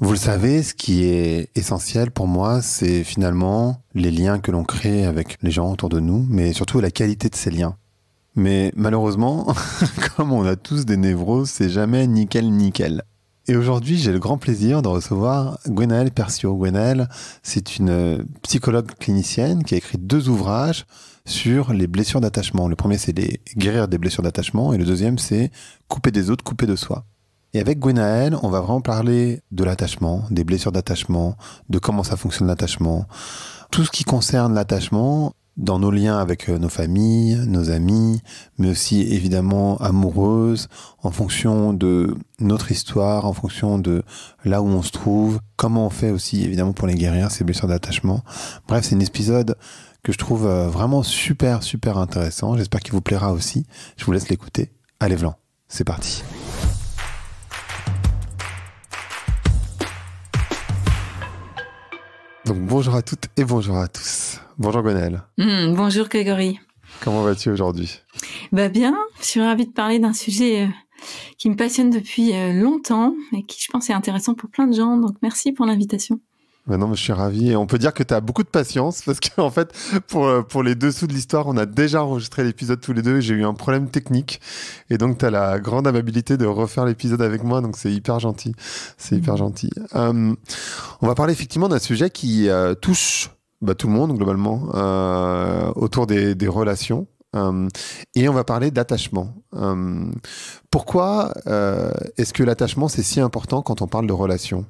Vous le savez, ce qui est essentiel pour moi, c'est finalement les liens que l'on crée avec les gens autour de nous, mais surtout la qualité de ces liens. Mais malheureusement, comme on a tous des névroses, c'est jamais nickel nickel. Et aujourd'hui, j'ai le grand plaisir de recevoir Gwenaëlle Percio. Gwenaëlle, c'est une psychologue clinicienne qui a écrit deux ouvrages sur les blessures d'attachement. Le premier, c'est guérir des blessures d'attachement et le deuxième, c'est couper des autres, couper de soi. Et avec Gwenaël, on va vraiment parler de l'attachement, des blessures d'attachement, de comment ça fonctionne l'attachement, tout ce qui concerne l'attachement dans nos liens avec euh, nos familles, nos amis, mais aussi évidemment amoureuses, en fonction de notre histoire, en fonction de là où on se trouve, comment on fait aussi évidemment pour les guérir ces blessures d'attachement. Bref, c'est un épisode que je trouve euh, vraiment super super intéressant. J'espère qu'il vous plaira aussi. Je vous laisse l'écouter. Allez Vlan, c'est parti. bonjour à toutes et bonjour à tous. Bonjour Gonel. Hmm, bonjour Grégory. Comment vas-tu aujourd'hui Bah bien, je suis ravie de parler d'un sujet euh, qui me passionne depuis euh, longtemps et qui je pense est intéressant pour plein de gens. Donc merci pour l'invitation. Bah non, je suis ravi. Et on peut dire que tu as beaucoup de patience parce qu'en fait, pour, euh, pour les dessous de l'histoire, on a déjà enregistré l'épisode tous les deux et j'ai eu un problème technique. Et donc, tu as la grande amabilité de refaire l'épisode avec moi. Donc, c'est hyper gentil. C'est hyper mm. gentil. Euh, on va parler effectivement d'un sujet qui euh, touche bah, tout le monde globalement autour des, relations. et on va parler d'attachement. pourquoi est-ce que l'attachement c'est si important quand on parle de relations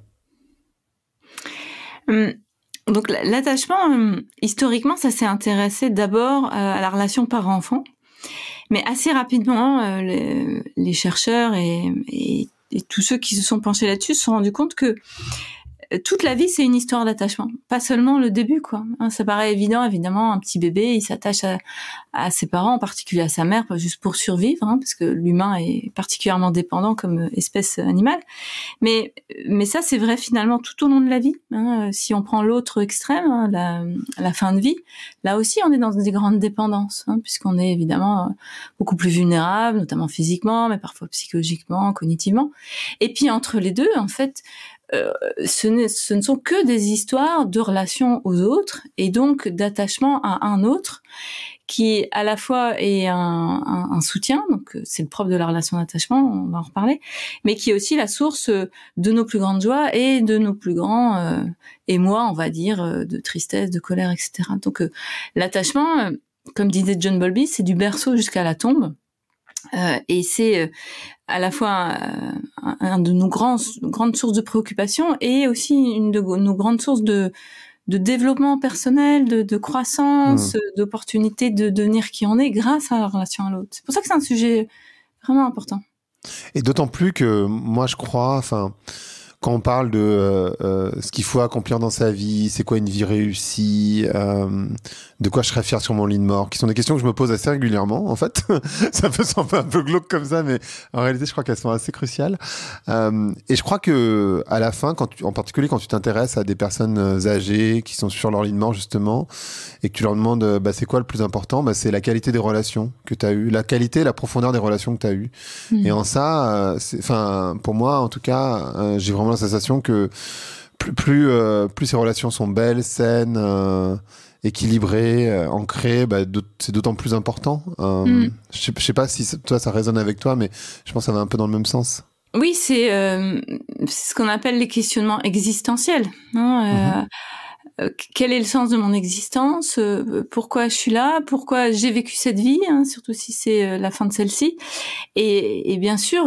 Hum, donc l'attachement, hum, historiquement, ça s'est intéressé d'abord euh, à la relation parent-enfant, mais assez rapidement, euh, les, chercheurs et, et, tous ceux qui se sont penchés là-dessus se sont rendus compte que toute la vie, c'est une histoire d'attachement, pas seulement le début, quoi. Hein, ça paraît évident, évidemment, un petit bébé, il s'attache à, ses parents, en particulier à sa mère, juste pour survivre, hein, parce que l'humain est particulièrement dépendant comme euh, espèce animale. Mais, mais ça, c'est vrai finalement tout au long de la vie. Hein. Euh, si on prend l'autre extrême, la, la, fin de vie, là aussi, on est dans des grandes dépendances, puisqu'on est évidemment euh, beaucoup plus vulnérable, notamment physiquement, mais parfois psychologiquement, cognitivement. Et puis entre les deux, en fait, euh, ce, ne, ce, ne sont que des histoires de relations aux autres et donc d'attachement à un autre qui à la fois est un, soutien, donc euh, c'est le propre de la relation d'attachement, on va en reparler, mais qui est aussi la source euh, de nos plus grandes joies et de nos plus grands et moi on va dire, de tristesse, de colère, etc. Donc l'attachement, comme disait John Bowlby, c'est du berceau jusqu'à la tombe. Euh, et c'est euh, à la fois euh, un, de nos grands, grandes sources de préoccupation et aussi une de nos grandes sources de, de développement personnel, de, croissance, hmm. d'opportunités d'opportunité de devenir qui on est grâce à la relation à l'autre. C'est pour ça que c'est un sujet vraiment important. Et d'autant plus que moi, je crois, enfin, quand on parle de euh, euh, ce qu'il faut accomplir dans sa vie, c'est quoi une vie réussie, euh, de quoi je serais fier sur mon lit de mort, qui sont des questions que je me pose assez régulièrement, en fait. ça peut sembler un peu glauque comme ça, mais en réalité, je crois qu'elles sont assez cruciales. et je crois que à la fin, quand en particulier quand tu t'intéresses à des personnes âgées qui sont sur leur lit de mort, justement, et que tu leur demandes, bah, c'est quoi le plus important bah, C'est la qualité des relations que tu as eues, la qualité, la profondeur des relations que tu as eues. Mmh. Et en ça, enfin, pour moi, en tout cas, j'ai vraiment la sensation que plus, plus, euh, plus ces relations sont belles, saines, euh, équilibrées, euh, ancrées, bah, c'est d'autant plus important. Mm. Je Je sais pas si toi ça résonne avec toi, mais je pense que ça va un peu dans le même sens. Oui, c'est ce qu'on appelle les questionnements existentiels. Hein, mm-hmm. Quel est le sens de mon existence Pourquoi je suis là Pourquoi j'ai vécu cette vie hein, Surtout si c'est la fin de celle-ci. Et, et bien sûr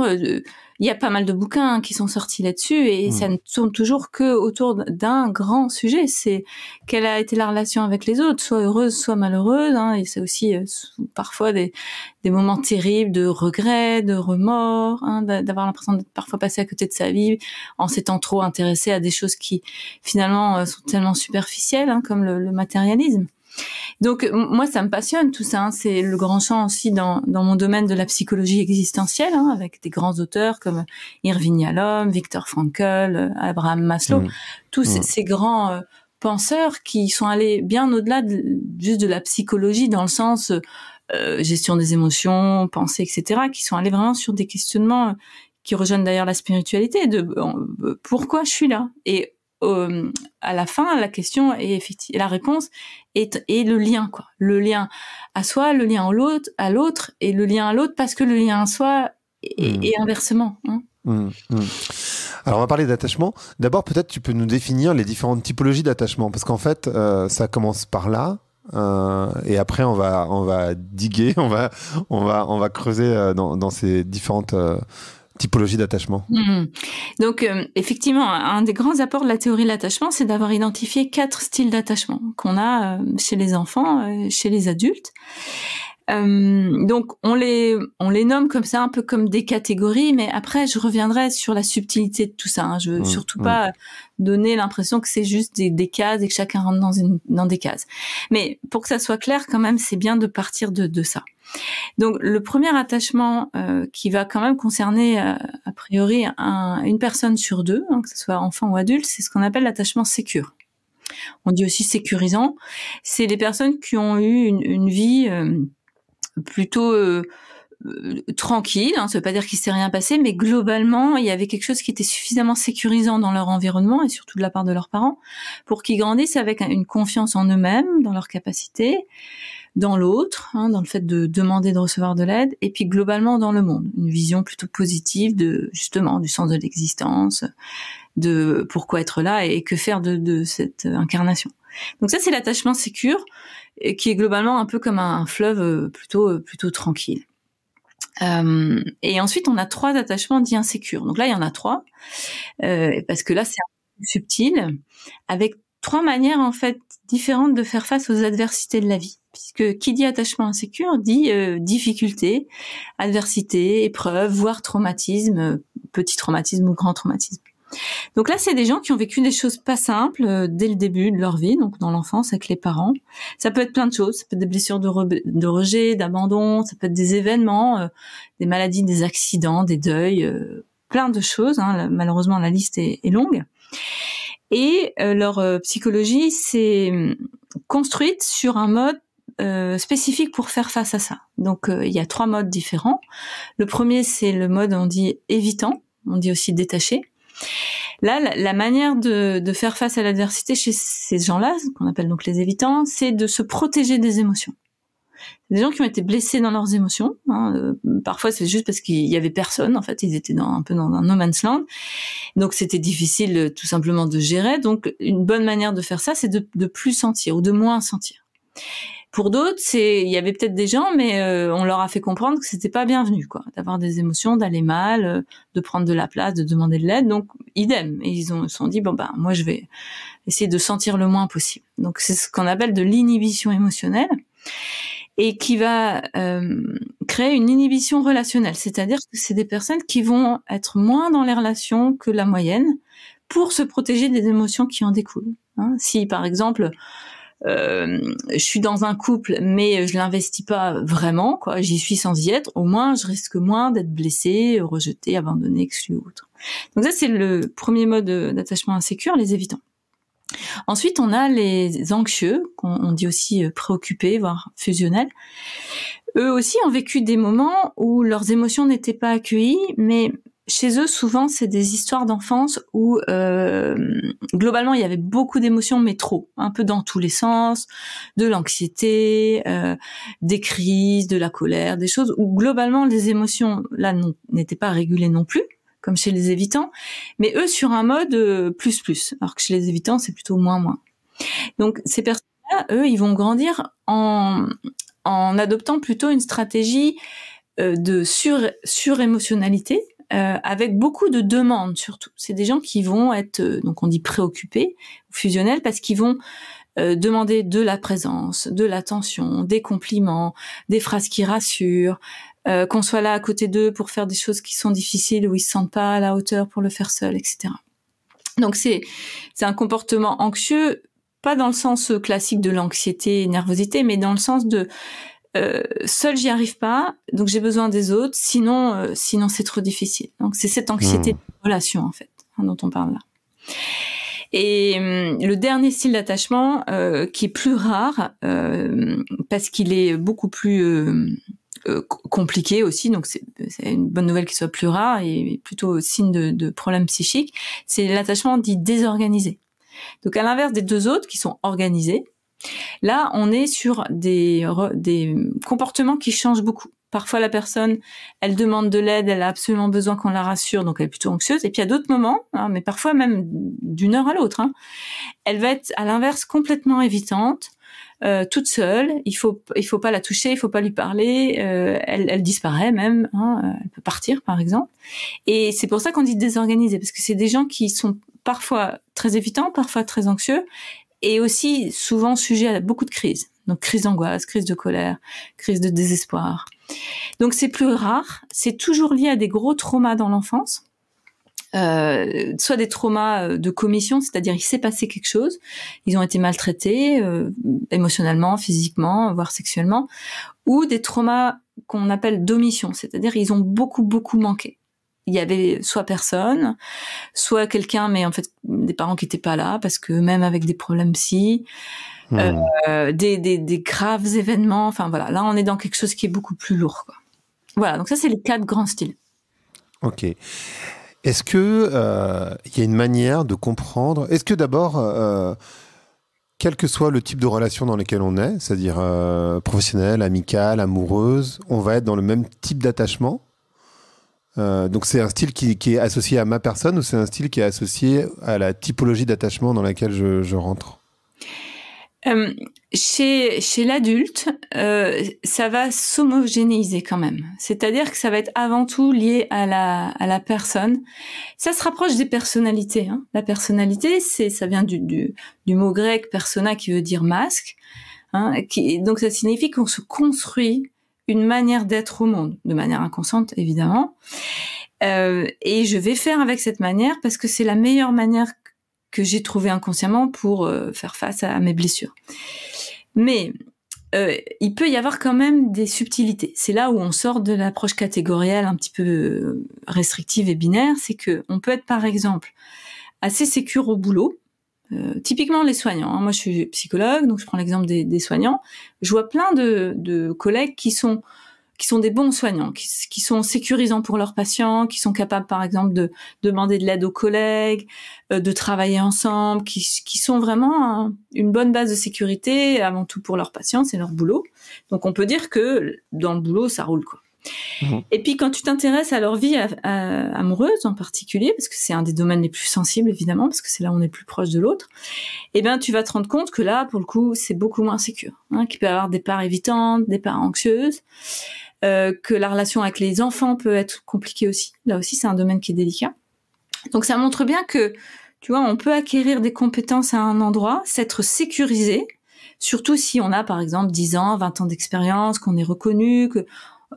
il y a pas mal de bouquins qui sont sortis là-dessus et hmm. ça ne tourne toujours que autour d'un grand sujet. C'est quelle a été la relation avec les autres, soit heureuse, soit malheureuse. Hein, et c'est aussi euh, parfois des, moments terribles de regret, de remords, hein, d'avoir l'impression d'être parfois passé à côté de sa vie en s'étant trop intéressé à des choses qui finalement euh, sont tellement superficielles, hein, comme le matérialisme. Donc moi, ça me passionne tout ça. Hein. C'est le grand champ aussi dans, mon domaine de la psychologie existentielle, hein, avec des grands auteurs comme Irving Yalom, Viktor Frankl, Abraham Maslow, mmh. tous Ces, mmh. grands euh, penseurs qui sont allés bien au-delà juste de la psychologie dans le sens euh, gestion des émotions, pensée, etc., qui sont allés vraiment sur des questionnements euh, qui rejoignent d'ailleurs la spiritualité de pourquoi je suis là et euh, à la fin, la question et effectivement la réponse est, et le lien, quoi. Le lien à soi, le lien à l'autre, à l'autre, et le lien à l'autre parce que le lien à soi et, hmm. inversement. Hein. Hmm, hmm. Alors on va parler d'attachement. D'abord, peut-être tu peux nous définir les différentes typologies d'attachement, parce qu'en fait, euh, ça commence par là, euh, et après, on va, on va diguer, on va, on va, on va creuser dans, dans, ces différentes typologie d'attachement. Mm. Donc, euh, effectivement, un des grands apports de la théorie de l'attachement, c'est d'avoir identifié quatre styles d'attachement qu'on a euh, chez les enfants, euh, chez les adultes. Euh, donc on les on les nomme comme ça un peu comme des catégories, mais après je reviendrai sur la subtilité de tout ça. Hein. Je veux mmh, surtout mmh. pas donner l'impression que c'est juste des, cases et que chacun rentre dans une dans des cases. Mais pour que ça soit clair quand même, c'est bien de partir de, ça. Donc le premier attachement euh, qui va quand même concerner euh, a priori une personne sur deux, hein, que ce soit enfant ou adulte, c'est ce qu'on appelle l'attachement sécure. On dit aussi sécurisant. C'est les personnes qui ont eu une, une vie plutôt euh, euh, tranquille, hein, ça veut pas dire qu'il s'est rien passé, mais globalement, il y avait quelque chose qui était suffisamment sécurisant dans leur environnement et surtout de la part de leurs parents pour qu'ils grandissent avec une confiance en eux-mêmes, dans leurs capacités, dans l'autre, hein, dans le fait de demander de recevoir de l'aide, et puis globalement dans le monde, une vision plutôt positive de justement du sens de l'existence, de pourquoi être là et que faire de, cette incarnation. Donc ça, c'est l'attachement sécure, qui est globalement un peu comme un, fleuve euh, plutôt euh, plutôt tranquille. Euh, et ensuite, on a trois attachements dits insécures. Donc là, il y en a trois, parce que là, c'est subtil, avec trois manières en fait différentes de faire face aux adversités de la vie. Puisque qui dit attachement insécure dit difficulté, adversité, épreuve, voire traumatisme, petit traumatisme ou grand traumatisme. Donc là, c'est des gens qui ont vécu des choses pas simples euh, dès le début de leur vie, donc dans l'enfance avec les parents. Ça peut être plein de choses, ça peut être des blessures de, rejet, d'abandon, ça peut être des événements, euh, des maladies, des accidents, des deuils, euh, plein de choses. Hein. malheureusement, la liste est, longue. Et leur psychologie s'est hum, construite sur un mode spécifique pour faire face à ça. Donc il y a trois modes différents. Le premier c'est le mode on dit évitant, on dit aussi détaché. Là, la, manière de, faire face à l'adversité chez ces gens-là, qu'on appelle donc les évitants, c'est de se protéger des émotions. Des gens qui ont été blessés dans leurs émotions. Hein, euh, parfois, c'est juste parce qu'il y avait personne. En fait, ils étaient un peu dans un no man's land. Donc, c'était difficile euh, tout simplement de gérer. Donc, une bonne manière de faire ça, c'est de, de plus sentir ou de moins sentir. Pour d'autres, c'est il y avait peut-être des gens, mais euh, on leur a fait comprendre que c'était pas bienvenu, quoi, d'avoir des émotions, d'aller mal, euh, de prendre de la place, de demander de l'aide. Donc idem, et ils ont sont dit bon ben moi je vais essayer de sentir le moins possible. Donc c'est ce qu'on appelle de l'inhibition émotionnelle et qui va euh, créer une inhibition relationnelle, c'est-à-dire que c'est des personnes qui vont être moins dans les relations que la moyenne pour se protéger des émotions qui en découlent. Hein. Si par exemple euh, je suis dans un couple, mais je l'investis pas vraiment, quoi. J'y suis sans y être. Au moins, je risque moins d'être blessé, rejeté, abandonné, exclu ou autre. Donc ça, c'est le premier mode euh, d'attachement insécure, les évitants. Ensuite, on a les anxieux, qu'on dit aussi euh, préoccupés, voire fusionnels. Eux aussi ont vécu des moments où leurs émotions n'étaient pas accueillies, mais chez eux, souvent, c'est des histoires d'enfance où, euh, globalement, il y avait beaucoup d'émotions, mais trop, un peu dans tous les sens, de l'anxiété, euh, des crises, de la colère, des choses où, globalement, les émotions, là, n'étaient pas régulées non plus, comme chez les évitants, mais eux, sur un mode euh, plus plus, alors que chez les évitants, c'est plutôt moins moins. Donc, ces personnes-là, eux, ils vont grandir en, adoptant plutôt une stratégie de sur surémotionnalité euh, avec beaucoup de demandes surtout. C'est des gens qui vont être, euh, donc on dit préoccupés, fusionnels, parce qu'ils vont euh, demander de la présence, de l'attention, des compliments, des phrases qui rassurent, qu'on soit là à côté d'eux pour faire des choses qui sont difficiles où ils se sentent pas à la hauteur pour le faire seul, etc. Donc c'est c'est un comportement anxieux, pas dans le sens classique de l'anxiété et nervosité, mais dans le sens de euh, seul j'y arrive pas, donc j'ai besoin des autres, sinon euh, sinon c'est trop difficile. Donc c'est cette anxiété hmm. de relation en fait hein, dont on parle là. Et hum, le dernier style d'attachement euh, qui est plus rare parce qu'il est beaucoup plus compliqué aussi, donc c'est une bonne nouvelle qu'il soit plus rare et plutôt signe de, de problème psychique, c'est l'attachement dit désorganisé. Donc à l'inverse des deux autres qui sont organisés, Là, on est sur des, comportements qui changent beaucoup. Parfois, la personne, elle demande de l'aide, elle a absolument besoin qu'on la rassure, donc elle est plutôt anxieuse. Et puis, à d'autres moments, hein, mais parfois même d'une heure à l'autre, hein. elle va être à l'inverse complètement évitante, euh, toute seule. Il faut, il faut pas la toucher, il faut pas lui parler. Euh, elle, disparaît même. Hein, euh, elle peut partir, par exemple. Et c'est pour ça qu'on dit désorganisé, parce que c'est des gens qui sont parfois très évitants, parfois très anxieux, et aussi souvent sujet à beaucoup de crises. Donc crise d'angoisse, crise de colère, crise de désespoir. Donc c'est plus rare, c'est toujours lié à des gros traumas dans l'enfance. Euh, soit des traumas euh, de commission, c'est-à-dire il s'est passé quelque chose, ils ont été maltraités euh, émotionnellement, physiquement, voire sexuellement, ou des traumas qu'on appelle d'omission, c'est-à-dire ils ont beaucoup beaucoup manqué il y avait soit personne, soit quelqu'un, mais en fait des parents qui n'étaient pas là parce que même avec des problèmes psy, hmm. euh, des, graves événements, enfin voilà, là on est dans quelque chose qui est beaucoup plus lourd. Quoi. Voilà, donc ça c'est les quatre grands styles. Ok. Est-ce que euh, il y a une manière de comprendre Est-ce que d'abord euh, quel que soit le type de relation dans laquelle on est, c'est-à-dire professionnelle, amicale, amoureuse, on va être dans le même type d'attachement euh, donc c'est un style qui, est associé à ma personne ou c'est un style qui est associé à la typologie d'attachement dans laquelle je, rentre euh, chez, l'adulte, euh, ça va s'homogénéiser quand même. C'est-à-dire que ça va être avant tout lié à la, personne. Ça se rapproche des personnalités. Hein. La personnalité, ça vient du, mot grec persona qui veut dire masque. Hein, donc ça signifie qu'on se construit une manière d'être au monde, de manière inconsciente évidemment. Euh, et je vais faire avec cette manière parce que c'est la meilleure manière que j'ai trouvée inconsciemment pour euh, faire face à, mes blessures. Mais euh, il peut y avoir quand même des subtilités. C'est là où on sort de l'approche catégorielle un petit peu restrictive et binaire, c'est que on peut être par exemple assez sécure au boulot euh, typiquement les soignants. Hein. Moi, je suis psychologue, donc je prends l'exemple des, soignants. Je vois plein de, collègues qui sont qui sont des bons soignants, qui, sont sécurisants pour leurs patients, qui sont capables, par exemple, de demander de l'aide aux collègues, euh, de travailler ensemble, qui, sont vraiment une bonne base de sécurité avant tout pour leurs patients, c'est leur boulot. Donc, on peut dire que dans le boulot, ça roule quoi. Mmh. Et puis quand tu t'intéresses à leur vie amoureuse en particulier, parce que c'est un des domaines les plus sensibles évidemment, parce que c'est là où on est plus proche de l'autre, eh bien tu vas te rendre compte que là, pour le coup, c'est beaucoup moins sécure, hein, qu'il peut y avoir des parts évitantes, des parts anxieuses, euh, que la relation avec les enfants peut être compliquée aussi. Là aussi, c'est un domaine qui est délicat. Donc ça montre bien que, tu vois, on peut acquérir des compétences à un endroit, s'être sécurisé, surtout si on a par exemple 10 ans, 20 ans d'expérience, qu'on est reconnu, que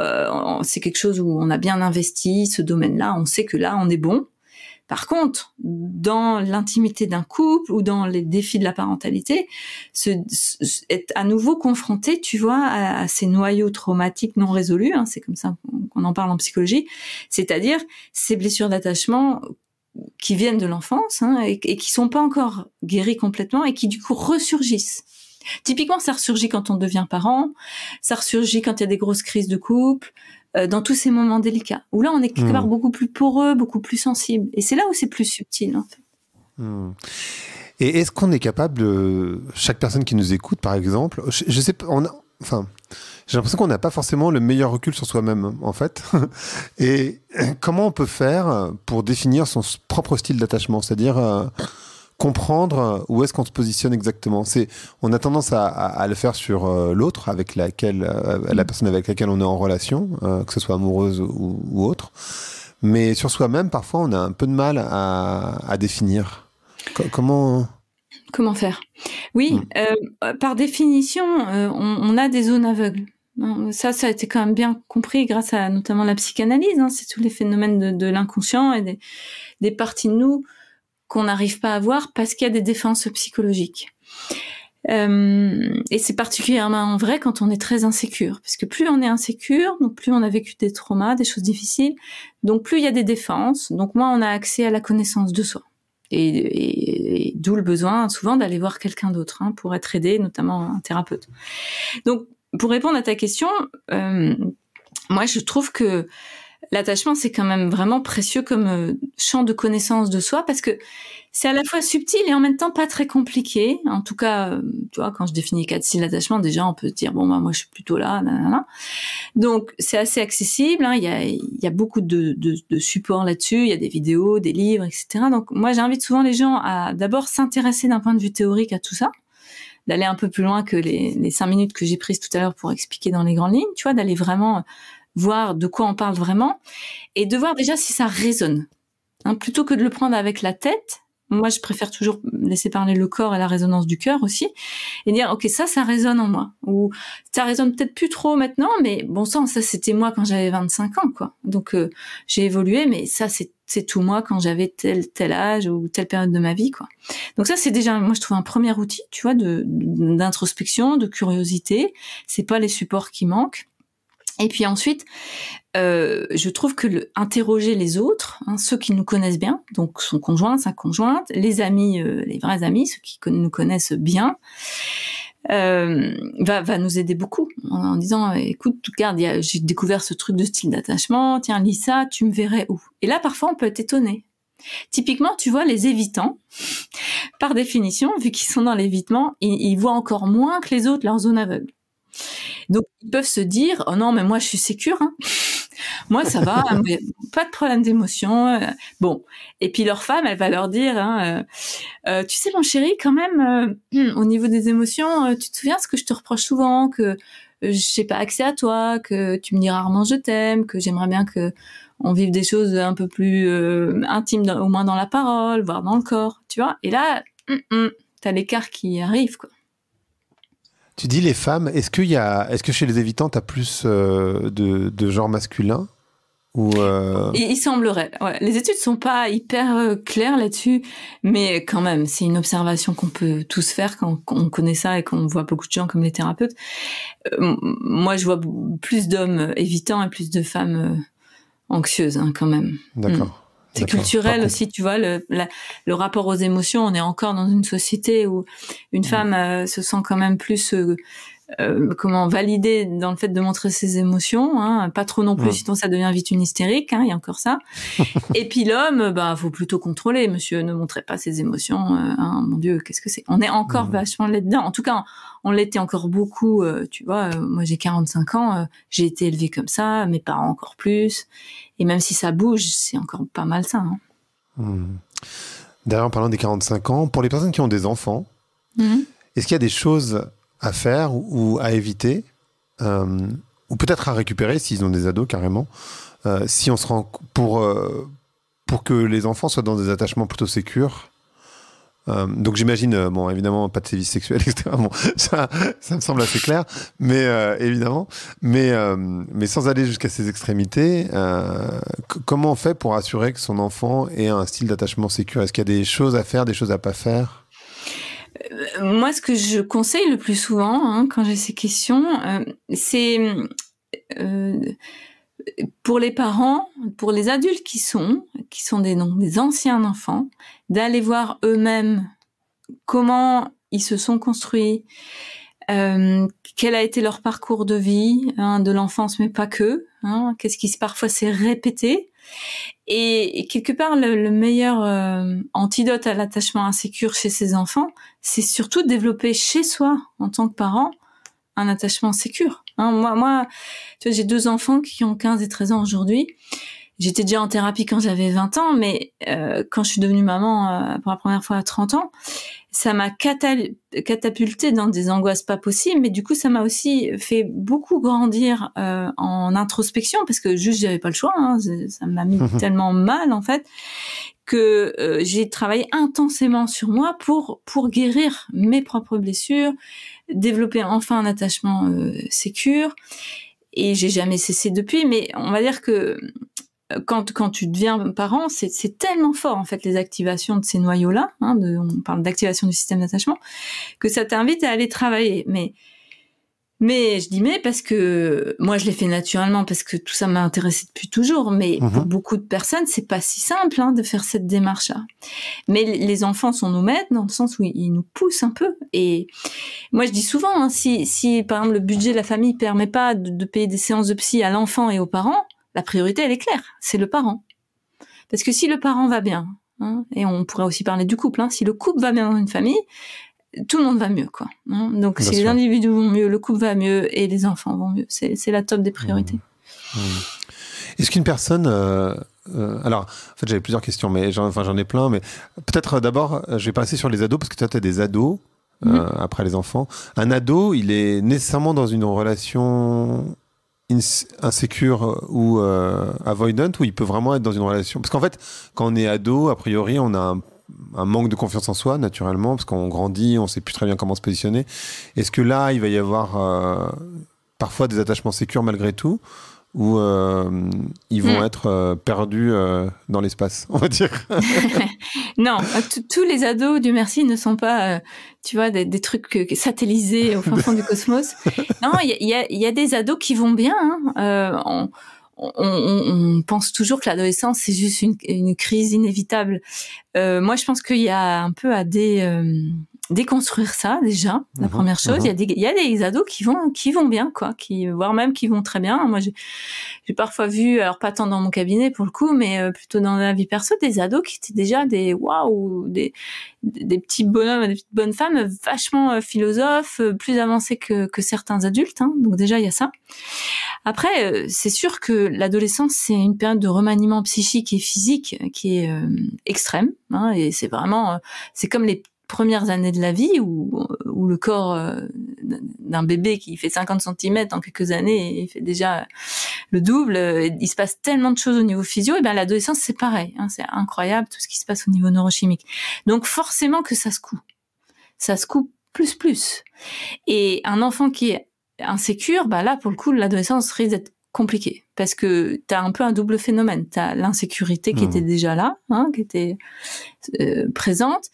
euh, c'est quelque chose où on a bien investi ce domaine-là, on sait que là, on est bon. Par contre, dans l'intimité d'un couple ou dans les défis de la parentalité, être à nouveau confronté, tu vois, à, ces noyaux traumatiques non résolus, hein, c'est comme ça qu'on en parle en psychologie, c'est-à-dire ces blessures d'attachement qui viennent de l'enfance hein, et, qui ne sont pas encore guéries complètement et qui du coup ressurgissent. Typiquement, ça ressurgit quand on devient parent, ça ressurgit quand il y a des grosses crises de couple, euh, dans tous ces moments délicats, où là on est quelque mmh. part beaucoup plus poreux, beaucoup plus sensible. Et c'est là où c'est plus subtil en fait. Mmh. Et est-ce qu'on est capable, de, chaque personne qui nous écoute par exemple, je, sais pas, on enfin, j'ai l'impression qu'on n'a pas forcément le meilleur recul sur soi-même, en fait. Et comment on peut faire pour définir son propre style d'attachement C'est-à-dire, euh, comprendre euh, où est-ce qu'on se positionne exactement. C'est, on a tendance à, le faire sur euh, l'autre, avec laquelle, euh, la mm. personne avec laquelle on est en relation, que ce soit amoureuse ou, autre. Mais sur soi-même, parfois, on a un peu de mal à, définir. comment Comment faire Oui, mm. par définition, on, a des zones aveugles. Hein, ça, ça a été quand même bien compris grâce à notamment la psychanalyse. Hein. c'est tous les phénomènes de, l'inconscient et des, parties de nous qu'on n'arrive pas à voir parce qu'il y a des défenses psychologiques. Euh, et c'est particulièrement vrai quand on est très insécure, parce que plus on est insécure, donc plus on a vécu des traumas, des choses difficiles, donc plus il y a des défenses, donc moins on a accès à la connaissance de soi. Et, d'où le besoin souvent d'aller voir quelqu'un d'autre hein, pour être aidé, notamment un thérapeute. Donc, pour répondre à ta question, euh, moi je trouve que l'attachement, c'est quand même vraiment précieux comme euh, champ de connaissance de soi parce que c'est à la fois subtil et en même temps pas très compliqué. En tout cas, euh, tu vois, quand je définis quatre styles d'attachement, déjà, on peut se dire, bon, bah, moi, je suis plutôt là, nanana. Donc, c'est assez accessible. Hein. Il, y a, il beaucoup de, supports là-dessus. Il y a des vidéos, des livres, etc. Donc, moi, j'invite souvent les gens à d'abord s'intéresser d'un point de vue théorique à tout ça d'aller un peu plus loin que les, les cinq minutes que j'ai prises tout à l'heure pour expliquer dans les grandes lignes, tu vois, d'aller vraiment voir de quoi on parle vraiment, et de voir déjà si ça résonne. Hein, plutôt que de le prendre avec la tête, moi je préfère toujours laisser parler le corps et la résonance du cœur aussi, et dire ok ça, ça résonne en moi, ou ça résonne peut-être plus trop maintenant, mais bon sang, ça c'était moi quand j'avais 25 ans, quoi. Donc euh, j'ai évolué, mais ça c'est tout moi quand j'avais tel tel âge ou telle période de ma vie quoi. Donc ça c'est déjà moi je trouve un premier outil, tu vois de d'introspection, de curiosité, c'est pas les supports qui manquent. Et puis ensuite, euh, je trouve que le, interroger les autres, hein, ceux qui nous connaissent bien, donc son conjoint, sa conjointe, les amis, euh, les vrais amis, ceux qui nous connaissent bien, euh, va, va nous aider beaucoup en, disant écoute regarde j'ai découvert ce truc de style d'attachement tiens lis ça tu me verrais où et là parfois on peut être étonné typiquement tu vois les évitants par définition vu qu'ils sont dans l'évitement ils voient encore moins que les autres leur zone aveugle donc ils peuvent se dire oh non mais moi je suis sécure, hein. moi ça va, pas de problème d'émotion. Euh. Bon et puis leur femme elle va leur dire hein, euh, euh, tu sais mon chéri quand même au niveau des émotions tu te souviens ce que je te reproche souvent que j'ai pas accès à toi, que tu me dis rarement je t'aime, que j'aimerais bien que on vive des choses un peu plus intimes, au moins dans la parole, voire dans le corps, tu vois. Et là, mm, mm, t'as l'écart qui arrive, quoi. Tu dis les femmes, est-ce est que chez les évitants, tu as plus euh, de, de, genre masculin ou euh? il, semblerait. Les études sont pas hyper euh, claires là-dessus, mais quand même, c'est une observation qu'on peut tous faire quand on connaît ça et qu'on voit beaucoup de gens comme les thérapeutes. moi, je vois plus d'hommes évitants et plus de femmes anxieuses hein, quand même. D'accord. Mm. C'est culturel aussi, tu vois, le, rapport aux émotions. On est encore dans une société où une mmh. femme euh, se sent quand même plus euh, euh, comment validée dans le fait de montrer ses émotions, hein. pas trop non plus, sinon ça devient vite une hystérique. Hein, il y a encore ça. Et puis l'homme, bah faut plutôt contrôler, monsieur, ne montrez pas ses émotions. Hein. mon Dieu, qu'est-ce que c'est On est encore vachement là-dedans. En tout cas, on l'était encore beaucoup, euh, tu vois, euh, moi j'ai 45 ans, euh, j'ai été élevé comme ça, mes parents encore plus, et même si ça bouge, c'est encore pas mal ça. Hein. Hmm. D'ailleurs, en parlant des 45 ans, pour les personnes qui ont des enfants, mhm. est-ce qu'il y a des choses à faire ou, à éviter, ou peut-être à récupérer s'ils ont des ados carrément, si on se rend pour, pour que les enfants soient dans des attachements plutôt sécurs? Euh, donc j'imagine, euh, bon, évidemment, pas de sévices sexuels, etc. Bon, ça, me semble assez clair, mais euh, évidemment, mais mais sans aller jusqu'à ces extrémités, comment on fait pour assurer que son enfant ait un style d'attachement sécure Est-ce qu'il y a des choses à faire, des choses à pas faire moi, ce que je conseille le plus souvent hein, quand j'ai ces questions, c'est pour les parents, pour les adultes qui sont, qui sont des, non, des anciens enfants, d'aller voir eux-mêmes comment ils se sont construits, euh, quel a été leur parcours de vie, hein, de l'enfance, mais pas que. Hein, qu'est-ce qui parfois s'est répété. Et, quelque part, le, meilleur euh, antidote à l'attachement insécure chez ces enfants, c'est surtout de développer chez soi, en tant que parent, un attachement sécure. Hein. moi, moi j'ai deux enfants qui ont 15 et 13 ans aujourd'hui j'étais déjà en thérapie quand j'avais 20 ans, mais euh, quand je suis devenue maman euh, pour la première fois à 30 ans, ça m'a catapulté dans des angoisses pas possibles, mais du coup, ça m'a aussi fait beaucoup grandir euh, en introspection, parce que juste, j'avais pas le choix, hein, ça m'a mis tellement mal, en fait, que euh, j'ai travaillé intensément sur moi pour, pour guérir mes propres blessures, développer enfin un attachement euh, sécure, et j'ai jamais cessé depuis, mais on va dire que euh, quand, quand tu deviens parent, c'est tellement fort en fait les activations de ces noyaux-là, hein, on parle d'activation du système d'attachement, que ça t'invite à aller travailler. Mais, mais je dis mais parce que moi je l'ai fait naturellement parce que tout ça m'a intéressé depuis toujours, mais mhm. pour beaucoup de personnes c'est pas si simple hein, de faire cette démarche-là. Mais les enfants sont nos maîtres dans le sens où ils nous poussent un peu. Et moi je dis souvent hein, si, si par exemple le budget de la famille permet pas de payer des séances de psy à l'enfant et aux parents la priorité, elle est claire, c'est le parent. Parce que si le parent va bien, hein, et on pourrait aussi parler du couple, hein, si le couple va bien dans une famille, tout le monde va mieux, quoi. Hein. Donc si les individus vont mieux, le couple va mieux et les enfants vont mieux. C'est la top des priorités. Mmh. Mmh. Est-ce qu'une personne... Euh, euh, alors, en fait, j'avais plusieurs questions, mais j'en, ai plein. Mais peut-être euh, d'abord, je vais passer sur les ados, parce que toi, tu as des ados, mmh. après les enfants. Un ado, il est nécessairement dans une relation insécure euh, ou euh, avoidant où il peut vraiment être dans une relation parce qu'en fait quand on est ado a priori on a un, manque de confiance en soi naturellement parce qu'on grandit on sait plus très bien comment se positionner est-ce que là il va y avoir euh, parfois des attachements sécures malgré tout ou ils vont hmm. être perdus dans l'espace, on va dire. Non, tous les ados du Merci ne sont pas, euh, tu vois, des, trucs satellisés au fond du cosmos. Non, il y, a, des ados qui vont bien. Hein. Euh, on, pense toujours que l'adolescence c'est juste une, crise inévitable. Euh, moi, je pense qu'il y a un peu à des déconstruire ça déjà, la mhm, première chose. Mhm. Il y, a des, y a des ados qui vont, qui vont bien, quoi, qui, voire même qui vont très bien. Moi, j'ai parfois vu, alors pas tant dans mon cabinet pour le coup, mais euh, plutôt dans la vie perso, des ados qui étaient déjà des waouh, des, des petits bonhommes, des petites bonnes femmes, vachement euh, philosophes, euh, plus avancés que, que certains adultes. Hein. donc déjà, il y a ça. Après, c'est sûr que l'adolescence, c'est une période de remaniement psychique et physique qui est extrême. Hein, et c'est vraiment, c'est comme les premières années de la vie où, le corps euh, d'un bébé qui fait 50 cm en quelques années et fait déjà le double, euh, il se passe tellement de choses au niveau physio, et bien l'adolescence c'est pareil, hein, c'est incroyable tout ce qui se passe au niveau neurochimique. Donc forcément que ça se coupe, ça se coupe plus plus. Et un enfant qui est insécure, bah là pour le coup l'adolescence risque d'être compliquée parce que tu as un peu un double phénomène. Tu as l'insécurité qui mmh. était déjà là, hein, qui était euh, présente,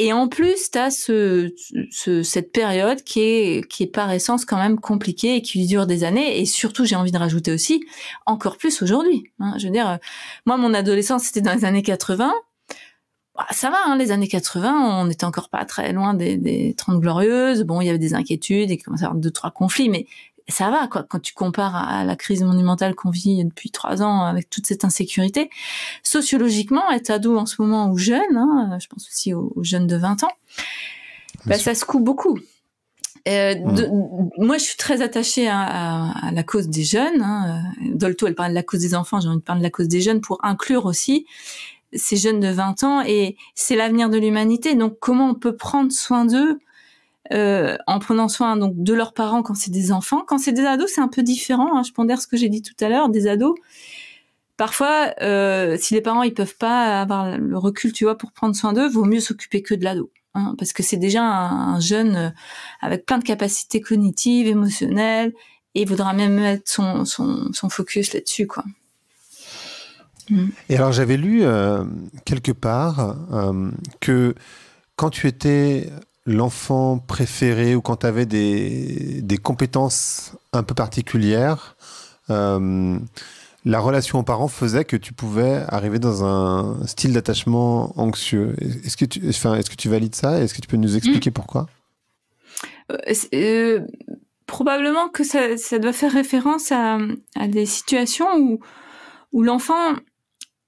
et en plus, tu as ce, ce, cette période qui est, qui est par essence quand même compliquée et qui dure des années. Et surtout, j'ai envie de rajouter aussi, encore plus aujourd'hui. Hein. Je veux dire, euh, moi, mon adolescence, c'était dans les années 80 bah, ça va, hein, les années 80, on n'était encore pas très loin des, des 30 glorieuses. Bon, il y avait des inquiétudes, et il commençait à avoir deux, trois conflits, mais ça va quoi quand tu compares à la crise monumentale qu'on vit depuis trois ans avec toute cette insécurité sociologiquement être ado en ce moment ou jeune hein, je pense aussi aux, jeunes de 20 ans bah, ça se coupe beaucoup euh, moi, je suis très attachée à, à, la cause des jeunes. Hein. Dolto, elle parle de la cause des enfants, j'ai envie de parler de la cause des jeunes pour inclure aussi ces jeunes de 20 ans. Et c'est l'avenir de l'humanité. Donc, comment on peut prendre soin d'eux euh, en prenant soin donc de leurs parents quand c'est des enfants. Quand c'est des ados, c'est un peu différent. Hein. Je pondère ce que j'ai dit tout à l'heure, des ados. Parfois, euh, si les parents ils peuvent pas avoir le recul, tu vois, pour prendre soin d'eux, vaut mieux s'occuper que de l'ado, hein. parce que c'est déjà un, jeune euh, avec plein de capacités cognitives, émotionnelles, et il voudra même mettre son, son, focus là-dessus, quoi. Et alors j'avais lu quelque part que quand tu étais l'enfant préféré ou quand tu avais des, compétences un peu particulières, euh, la relation aux parents faisait que tu pouvais arriver dans un style d'attachement anxieux. Est-ce que, tu, enfin, est-ce que tu valides ça Est-ce que tu peux nous expliquer mm. pourquoi euh, euh, Probablement que ça, doit faire référence à, à des situations où, où l'enfant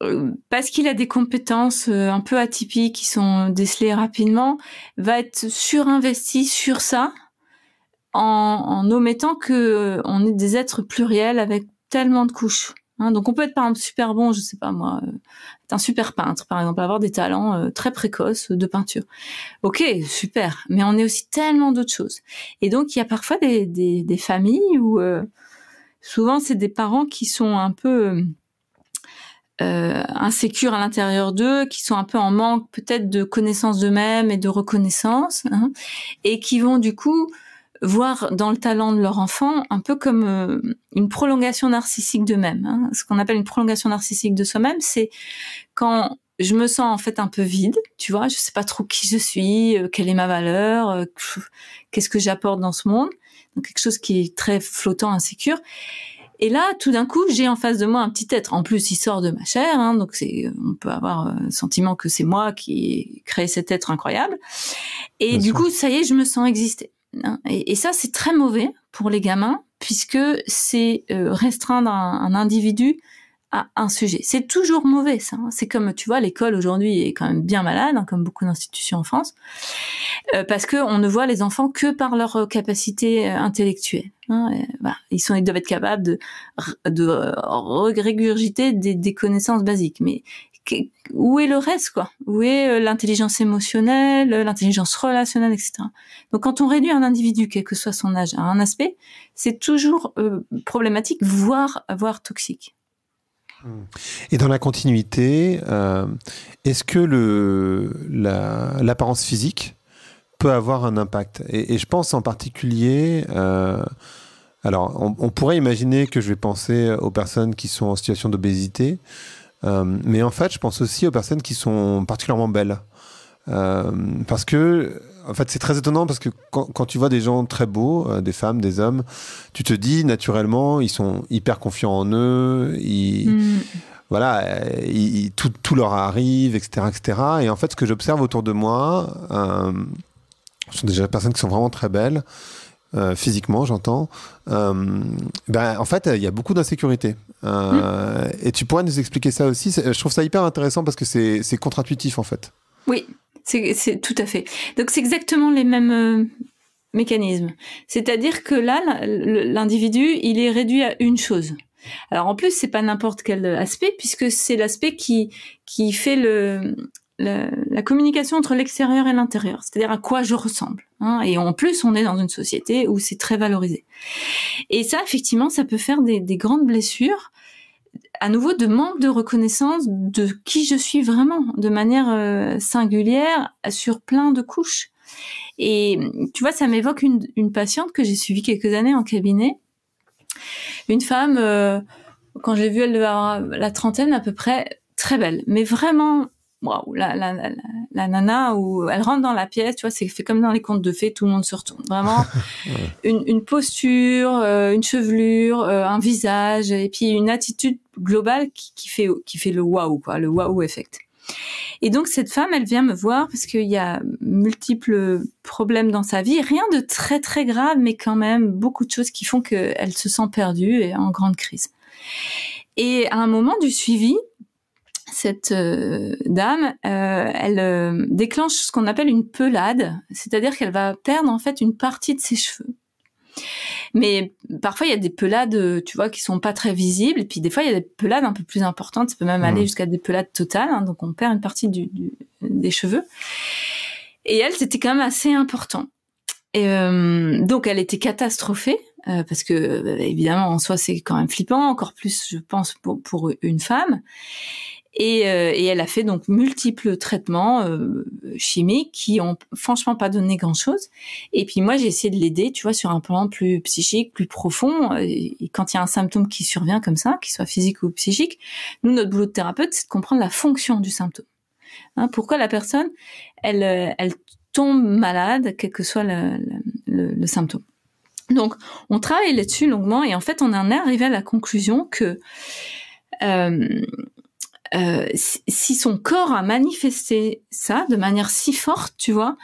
euh, parce qu'il a des compétences euh, un peu atypiques qui sont décelées rapidement, va être surinvesti sur ça en, en omettant que euh, on est des êtres pluriels avec tellement de couches. Hein. donc on peut être par exemple super bon, je sais pas moi, euh, un super peintre par exemple, avoir des talents très précoces de peinture. Ok, super, mais on est aussi tellement d'autres choses. Et donc il y a parfois des, familles où souvent c'est des parents qui sont un peu euh, insécures à l'intérieur d'eux, qui sont un peu en manque peut-être de connaissance d'eux-mêmes et de reconnaissance, hein, et qui vont du coup voir dans le talent de leur enfant un peu comme euh, une prolongation narcissique d'eux-mêmes. Hein. Ce qu'on appelle une prolongation narcissique de soi-même, c'est quand je me sens en fait un peu vide, tu vois, je sais pas trop qui je suis, euh, quelle est ma valeur, euh, qu'est-ce que j'apporte dans ce monde, quelque chose qui est très flottant, insécure. Et là, tout d'un coup, j'ai en face de moi un petit être. En plus, il sort de ma chair, hein, donc on peut avoir euh, le sentiment que c'est moi qui ai créé cet être incroyable. Et du coup, ça y est, je me sens exister. Hein. Et, ça, c'est très mauvais pour les gamins, puisque c'est euh, restreindre un individu à un sujet. C'est toujours mauvais, ça. Hein. C'est comme, tu vois, l'école aujourd'hui est quand même bien malade, hein, comme beaucoup d'institutions en France, euh, parce que on ne voit les enfants que par leur euh, capacité euh, intellectuelle. Hein, ils, sont, ils doivent être capables de, de régurgiter des, des connaissances basiques. Mais où est le reste, quoi Où est l'intelligence émotionnelle, l'intelligence relationnelle, etc. Donc, quand on réduit un individu, quel que soit son âge, à un aspect, c'est toujours problématique, voire, voire toxique. Et dans la continuité, euh, est-ce que le, l'apparence physique peut avoir un impact et, je pense en particulier... Euh, alors, on, pourrait imaginer que je vais penser aux personnes qui sont en situation d'obésité, euh, mais en fait, je pense aussi aux personnes qui sont particulièrement belles. parce que en fait, c'est très étonnant parce que quand, tu vois des gens très beaux, euh, des femmes, des hommes, tu te dis naturellement, ils sont hyper confiants en eux, mm. voilà, euh, tout, leur arrive, etc., etc. Et en fait, ce que j'observe autour de moi, euh, ce sont déjà des personnes qui sont vraiment très belles. physiquement, j'entends. ben, en fait, il y a beaucoup d'insécurité. Mm. Et tu pourrais nous expliquer ça aussi. Je trouve ça hyper intéressant parce que c'est contre-intuitif, en fait. Oui, c'est tout à fait. Donc c'est exactement les mêmes euh, mécanismes. C'est-à-dire que là, l'individu, il est réduit à une chose. Alors en plus, c'est pas n'importe quel aspect, puisque c'est l'aspect qui fait la communication entre l'extérieur et l'intérieur, c'est-à-dire à quoi je ressemble. Hein. Et en plus, on est dans une société où c'est très valorisé. Et ça, effectivement, ça peut faire des grandes blessures à nouveau de manque de reconnaissance de qui je suis vraiment, de manière euh, singulière, sur plein de couches. Et tu vois, ça m'évoque une, patiente que j'ai suivie quelques années en cabinet. Une femme, euh, quand j'ai vu, elle devait avoir la trentaine à peu près, très belle, mais vraiment waouh, la, la, la, nana où elle rentre dans la pièce, tu vois, c'est fait comme dans les contes de fées, tout le monde se retourne. Vraiment, une, posture, euh, une chevelure, euh, un visage, et puis une attitude globale qui, qui fait qui fait le waouh, quoi, le waouh effect. Et donc cette femme, elle vient me voir parce qu'il y a multiples problèmes dans sa vie, rien de très très grave, mais quand même beaucoup de choses qui font qu'elle se sent perdue et en grande crise. Et à un moment du suivi, cette euh, dame, euh, elle euh, déclenche ce qu'on appelle une pelade, c'est-à-dire qu'elle va perdre en fait une partie de ses cheveux. Mais parfois il y a des pelades, tu vois, qui sont pas très visibles. Et puis des fois il y a des pelades un peu plus importantes. Ça peut même mmh. aller jusqu'à des pelades totales. Hein, donc on perd une partie du, des cheveux. Et elle, c'était quand même assez important. Et donc elle était catastrophée parce que évidemment en soi c'est quand même flippant, encore plus je pense pour, pour une femme. Et, euh, et, elle a fait donc multiples traitements euh, chimiques qui ont franchement pas donné grand chose. Et puis moi j'ai essayé de l'aider, tu vois, sur un plan plus psychique, plus profond. Et quand il y a un symptôme qui survient comme ça, qu'il soit physique ou psychique, nous notre boulot de thérapeute c'est de comprendre la fonction du symptôme. Hein, pourquoi la personne elle euh, elle tombe malade, quel que soit le, le, le symptôme. Donc on travaille là-dessus longuement et en fait on en est arrivé à la conclusion que euh, euh, si son corps a manifesté ça de manière si forte, tu vois,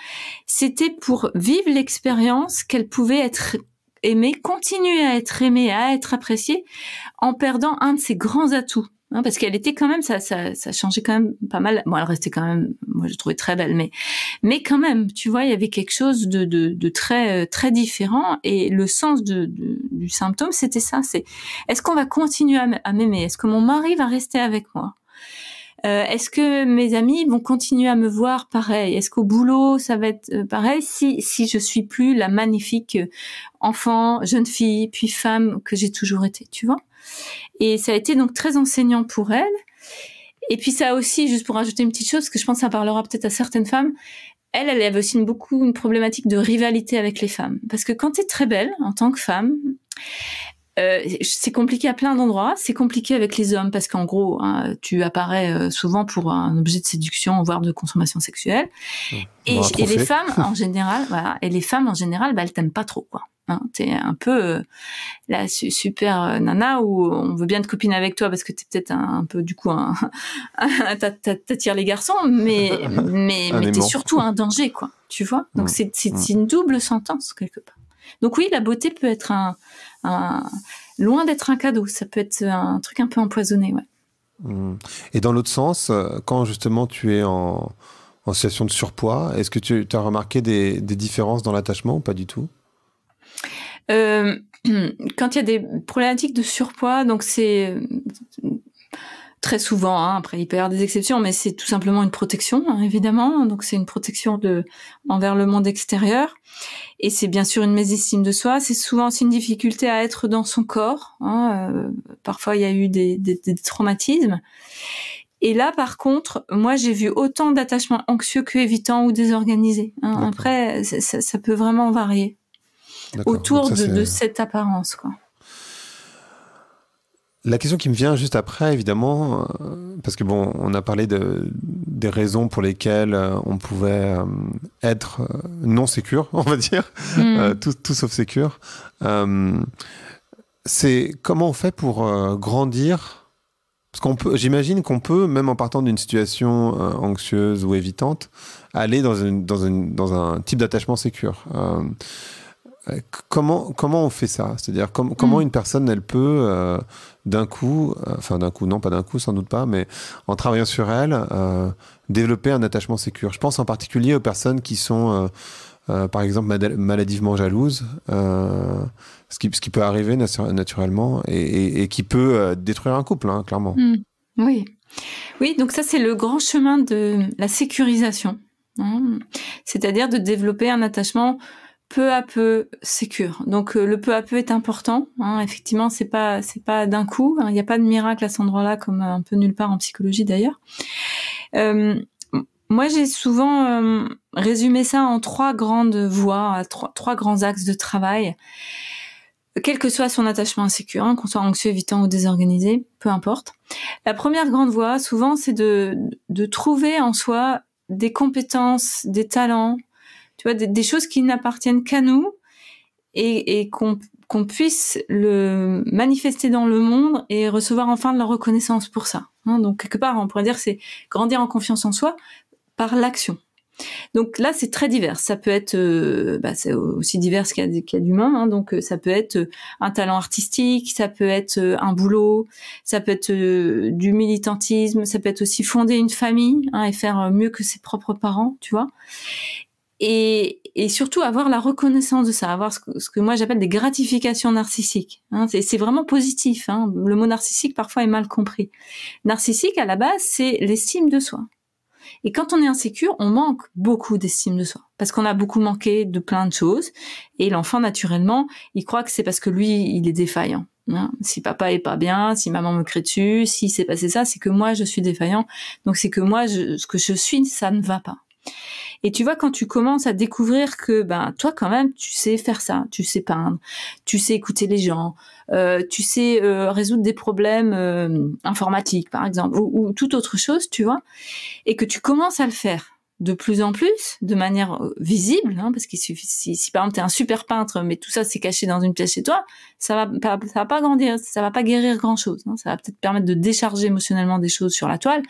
c'était pour vivre l'expérience qu'elle pouvait être aimée, continuer à être aimée, à être appréciée, en perdant un de ses grands atouts. Hein, parce qu'elle était quand même, ça, ça, ça changeait quand même pas mal. Bon, elle restait quand même, moi je trouvais très belle, mais, mais quand même, tu vois, il y avait quelque chose de, de, de très, euh, très différent. Et le sens de du symptôme, c'était ça. C'est, est-ce qu'on va continuer à m'aimer Est-ce que mon mari va rester avec moi euh, est-ce que mes amis vont continuer à me voir pareil Est-ce qu'au boulot ça va être euh, pareil si si je suis plus la magnifique euh, enfant, jeune fille, puis femme que j'ai toujours été, tu vois Et ça a été donc très enseignant pour elle. Et puis ça aussi, juste pour ajouter une petite chose, que je pense que ça parlera peut-être à certaines femmes, elle, elle avait aussi beaucoup une problématique de rivalité avec les femmes. Parce que quand tu es très belle en tant que femme, euh, c'est compliqué à plein d'endroits. C'est compliqué avec les hommes parce qu'en gros, hein, tu apparais euh, souvent pour un objet de séduction, voire de consommation sexuelle. et, les femmes en général, et les femmes en général, bah, elles t'aiment pas trop, quoi. Hein, t'es un peu euh, la super nana où on veut bien te copiner avec toi parce que t'es peut-être un, peu du coup un, t'attires les garçons, mais mais, t'es surtout un danger quoi, tu vois. Donc c'est une double sentence quelque part. Donc oui, la beauté peut être un, loin d'être un cadeau, ça peut être un truc un peu empoisonné. Ouais. Mmh. Et dans l'autre sens, euh, quand justement tu es en, en situation de surpoids, est-ce que tu as remarqué des, des différences dans l'attachement ou pas du tout euh, quand il y a des problématiques de surpoids, donc c'est très souvent. Hein. Après, il peut y avoir des exceptions, mais c'est tout simplement une protection, hein, évidemment. Donc, c'est une protection de envers le monde extérieur. Et c'est bien sûr une mésestime de soi. C'est souvent aussi une difficulté à être dans son corps. Hein. Euh, parfois, il y a eu des, des, traumatismes. Et là, par contre, moi, j'ai vu autant d'attachements anxieux que évitants ou désorganisés. Hein. Après, ça, ça, peut vraiment varier autour de, de cette apparence, quoi. La question qui me vient juste après, évidemment, euh, parce que bon, on a parlé de, des raisons pour lesquelles euh, on pouvait euh, être non sécure, on va dire, hmm. tout, sauf sécure. c'est comment on fait pour grandir Parce qu'on peut, j'imagine qu'on peut, même en partant d'une situation anxieuse ou évitante, aller dans, une, dans, dans un type d'attachement sécure. Euh, comment, comment on fait ça C'est-à-dire comment hmm. une personne, elle peut euh, d'un coup, euh, enfin d'un coup, non pas d'un coup, sans doute pas, mais en travaillant sur elle, développer un attachement sécure. Je pense en particulier aux personnes qui sont, par exemple, maladivement jalouses, ce qui, ce, qui, peut arriver naturellement et, qui peut détruire un couple, hein, clairement. Hmm. Oui. Oui, donc ça c'est le grand chemin de la sécurisation, hein. c'est-à-dire de développer un attachement peu à peu sécure. Donc euh, le peu à peu est important. Hein. Effectivement, c'est pas c'est pas d'un coup. Hein. Il n'y a pas de miracle à cet endroit-là, comme euh, un peu nulle part en psychologie d'ailleurs. Euh, moi, j'ai souvent résumé ça en trois grandes voies, trois, trois, grands axes de travail. Quel que soit son attachement insécure, hein, qu'on soit anxieux, évitant ou désorganisé, peu importe. La première grande voie, souvent, c'est de, de trouver en soi des compétences, des talents, des, choses qui n'appartiennent qu'à nous et, qu'on puisse le manifester dans le monde et recevoir enfin de la reconnaissance pour ça. Hein. donc quelque part, on pourrait dire c'est grandir en confiance en soi par l'action. Donc là, c'est très divers. Ça peut être, euh, bah, c'est aussi divers qu'il y a, d'humains. Hein. donc euh, ça peut être euh, un talent artistique, ça peut être un boulot, ça peut être du militantisme, ça peut être aussi fonder une famille hein, et faire mieux que ses propres parents, tu vois et, et, surtout avoir la reconnaissance de ça, avoir ce que, ce que moi j'appelle des gratifications narcissiques. Hein, c'est vraiment positif. Hein, le mot narcissique parfois est mal compris. Narcissique à la base, c'est l'estime de soi. Et quand on est insécure, on manque beaucoup d'estime de soi parce qu'on a beaucoup manqué de plein de choses. Et l'enfant naturellement, il croit que c'est parce que lui, il est défaillant. Hein. Si papa est pas bien, si maman me crée dessus, si s'est passé ça, c'est que moi je suis défaillant. Donc c'est que moi, je, ce que je suis, ça ne va pas. Et tu vois, quand tu commences à découvrir que, ben, toi, quand même, tu sais faire ça, tu sais peindre, tu sais écouter les gens, euh, tu sais euh, résoudre des problèmes euh, informatiques, par exemple, ou, ou toute autre chose, tu vois, et que tu commences à le faire, de plus en plus, de manière euh, visible, hein, parce que si, par exemple tu es un super peintre, mais tout ça c'est caché dans une pièce chez toi, ça va pas, ça va pas grandir, ça va pas guérir grand chose. Hein. ça va peut-être permettre de décharger émotionnellement des choses sur la toile,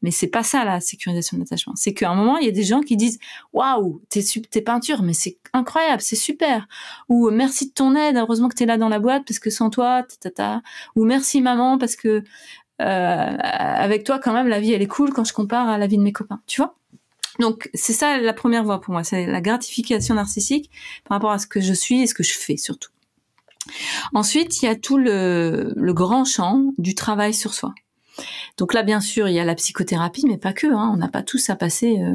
mais c'est pas ça la sécurisation de l'attachement. C'est qu'à un moment il y a des gens qui disent waouh tes, tes peintures, mais c'est incroyable, c'est super, ou merci de ton aide, heureusement que tu es là dans la boîte parce que sans toi, ta, ou merci maman parce que euh, avec toi quand même la vie elle est cool quand je compare à la vie de mes copains, tu vois. Donc c'est ça la première voie pour moi, c'est la gratification narcissique par rapport à ce que je suis et ce que je fais surtout. Ensuite, il y a tout le, grand champ du travail sur soi. Donc là, bien sûr, il y a la psychothérapie, mais pas que. Hein. On n'a pas tous à passer euh,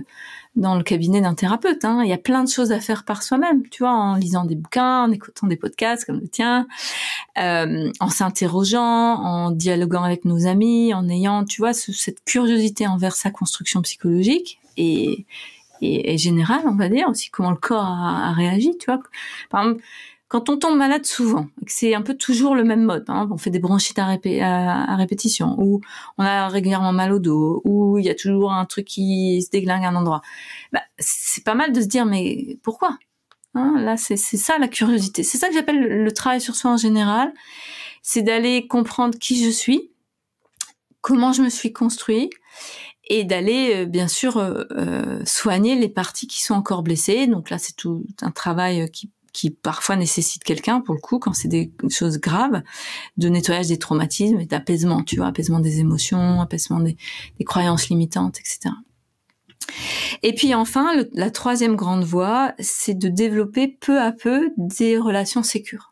dans le cabinet d'un thérapeute. Hein. Il y a plein de choses à faire par soi-même, tu vois, en lisant des bouquins, en écoutant des podcasts comme le tien, euh, en s'interrogeant, en dialoguant avec nos amis, en ayant, tu vois, cette curiosité envers sa construction psychologique, et, et, on va dire, aussi comment le corps a, réagi, tu vois. Par exemple, quand on tombe malade souvent, c'est un peu toujours le même mode. on fait des bronchites à, répétition, ou on a régulièrement mal au dos, ou il y a toujours un truc qui se déglingue à un endroit. Bah, c'est pas mal de se dire, mais pourquoi hein, Là, c'est ça la curiosité. C'est ça que j'appelle le, le travail sur soi en général. C'est d'aller comprendre qui je suis, comment je me suis construit et d'aller euh, bien sûr euh, euh, soigner les parties qui sont encore blessées. Donc là, c'est tout un travail qui, qui parfois nécessite quelqu'un pour le coup quand c'est des choses graves de nettoyage des traumatismes et d'apaisement, tu vois, apaisement des émotions, apaisement des, croyances limitantes, etc. Et puis enfin, la troisième grande voie, c'est de développer peu à peu des relations sécures.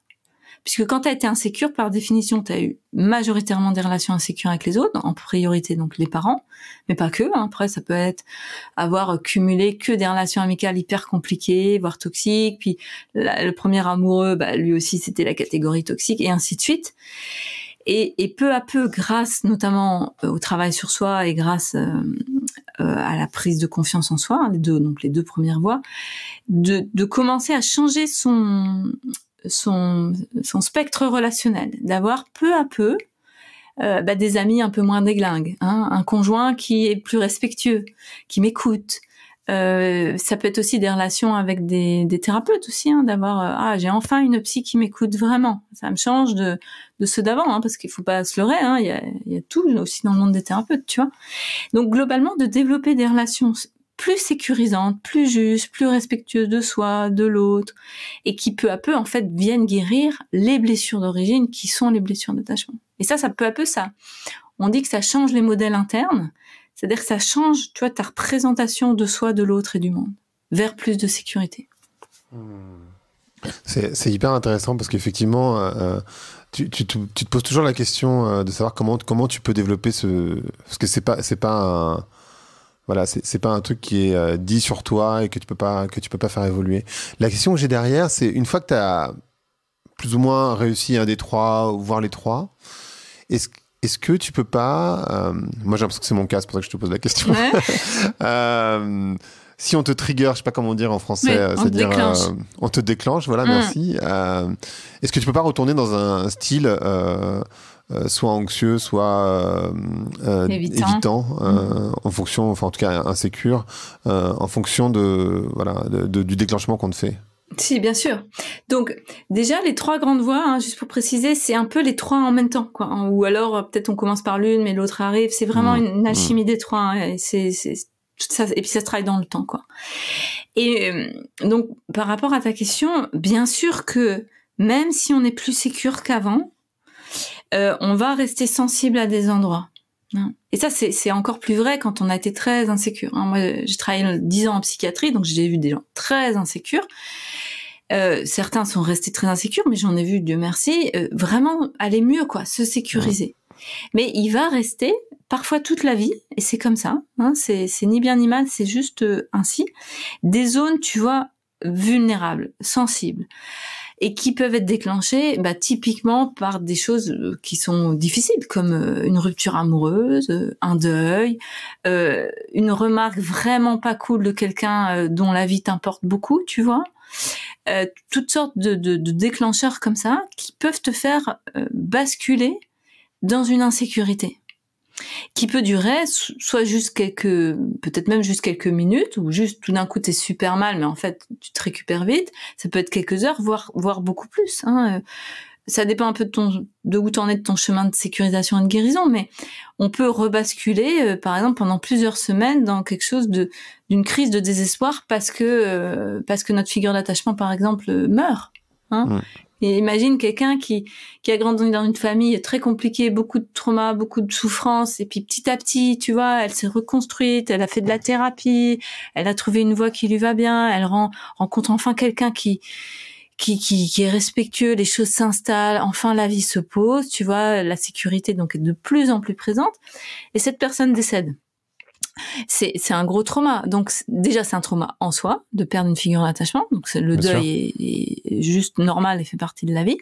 Puisque quand tu as été insécure, par définition, tu as eu majoritairement des relations insécures avec les autres, en priorité donc les parents, mais pas que. Hein. Après, ça peut être avoir cumulé que des relations amicales hyper compliquées, voire toxiques. Puis le premier amoureux, bah, lui aussi, c'était la catégorie toxique, et ainsi de suite. Et, peu à peu, grâce notamment euh, au travail sur soi et grâce euh, euh, à la prise de confiance en soi, hein, les deux, donc les deux premières voies, de, de commencer à changer son son, spectre relationnel, d'avoir peu à peu euh, bah, des amis un peu moins déglingues, hein. un conjoint qui est plus respectueux, qui m'écoute. Euh, ça peut être aussi des relations avec des, thérapeutes aussi, hein, d'avoir euh, ah j'ai enfin une psy qui m'écoute vraiment. Ça me change de, de ceux d'avant, hein, parce qu'il faut pas se leurrer, il y a, y, a, tout aussi dans le monde des thérapeutes, tu vois. Donc globalement de développer des relations plus sécurisante, plus juste, plus respectueuse de soi, de l'autre, et qui peu à peu en fait viennent guérir les blessures d'origine qui sont les blessures d'attachement. Et ça, ça peu à peu ça. On dit que ça change les modèles internes, c'est-à-dire que ça change, tu vois, ta représentation de soi, de l'autre et du monde, vers plus de sécurité. C'est hyper intéressant parce qu'effectivement, euh, euh, tu, te poses toujours la question euh, de savoir comment, comment tu peux développer ce... Parce que c'est pas, pas un voilà, c'est pas un truc qui est euh, dit sur toi et que tu peux pas que tu peux pas faire évoluer. La question que j'ai derrière, c'est une fois que tu as plus ou moins réussi un des trois, voir les trois, est-ce que tu peux pas euh, Moi, j'ai l'impression que c'est mon cas, c'est pour ça que je te pose la question. Euh, si on te trigger, je sais pas comment dire en français, c'est-à-dire on te déclenche, voilà, mm. merci. Est-ce que tu peux pas retourner dans un style euh, soit anxieux, soit euh, euh, évitant, mhm. en fonction, enfin en tout cas insécure, en fonction de voilà du déclenchement qu'on fait. Si, bien sûr. Donc, déjà, les trois grandes voies, hein, juste pour préciser, c'est un peu les trois en même temps, quoi. Ou alors, peut-être on commence par l'une, mais l'autre arrive. C'est vraiment mhm. une, alchimie mhm. des trois. Hein, c'est, et puis ça se travaille dans le temps, quoi. Et donc, par rapport à ta question, bien sûr que même si on est plus sécure qu'avant, euh, on va rester sensible à des endroits. Hein. Et ça, c'est encore plus vrai quand on a été très insécure. Hein. Moi, j'ai travaillé 10 ans en psychiatrie, donc j'ai vu des gens très insécures. Euh, certains sont restés très insécures, mais j'en ai vu, Dieu merci, euh, vraiment aller mieux, quoi, se sécuriser. Mais il va rester parfois toute la vie, et c'est comme ça, hein. c'est ni bien ni mal, c'est juste ainsi, des zones, tu vois, vulnérables, sensibles et qui peuvent être déclenchés, bah, typiquement par des choses euh, qui sont difficiles comme euh, une rupture amoureuse, euh, un deuil, une remarque vraiment pas cool de quelqu'un dont la vie t'importe beaucoup, tu vois. toutes sortes de, déclencheurs comme ça qui peuvent te faire basculer dans une insécurité qui peut durer soit juste quelques, peut-être même juste quelques minutes, ou juste tout d'un coup t'es super mal, mais en fait tu te récupères vite. Ça peut être quelques heures, voire voire beaucoup plus. Hein. Euh, ça dépend un peu de ton, de où t'en es de ton chemin de sécurisation et de guérison, mais on peut rebasculer, euh, par exemple, pendant plusieurs semaines dans quelque chose de d'une crise de désespoir parce que euh, parce que notre figure d'attachement, par exemple, meurt. Hein imagine quelqu'un qui, qui a grandi dans une famille très compliquée, beaucoup de traumas, beaucoup de souffrances, et puis petit à petit, tu vois, elle s'est reconstruite, elle a fait de la thérapie, elle a trouvé une voie qui lui va bien, elle rencontre enfin quelqu'un qui, qui, qui, est respectueux, les choses s'installent, enfin la vie se pose, tu vois, la sécurité donc est de plus en plus présente, et cette personne décède c'est un gros trauma. Donc déjà, c'est un trauma en soi de perdre une figure d'attachement. Donc le deuil est, juste normal et fait partie de la vie.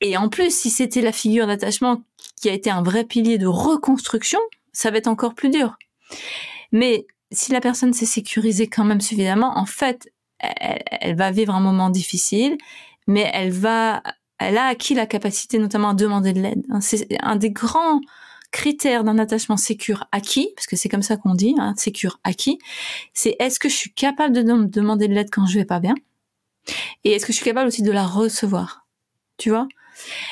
Et en plus, si c'était la figure d'attachement qui a été un vrai pilier de reconstruction, ça va être encore plus dur. Mais si la personne s'est sécurisée quand même suffisamment, en fait, e, e, elle, va vivre un moment difficile, mais elle va, elle a acquis la capacité notamment à demander de l'aide. Hein, c'est un des grands critère d'un attachement sécure acquis, parce que c'est comme ça qu'on dit, hein, sécure acquis, c'est est-ce que je suis capable de demander de l'aide quand je vais pas bien Et est-ce que je suis capable aussi de la recevoir Tu vois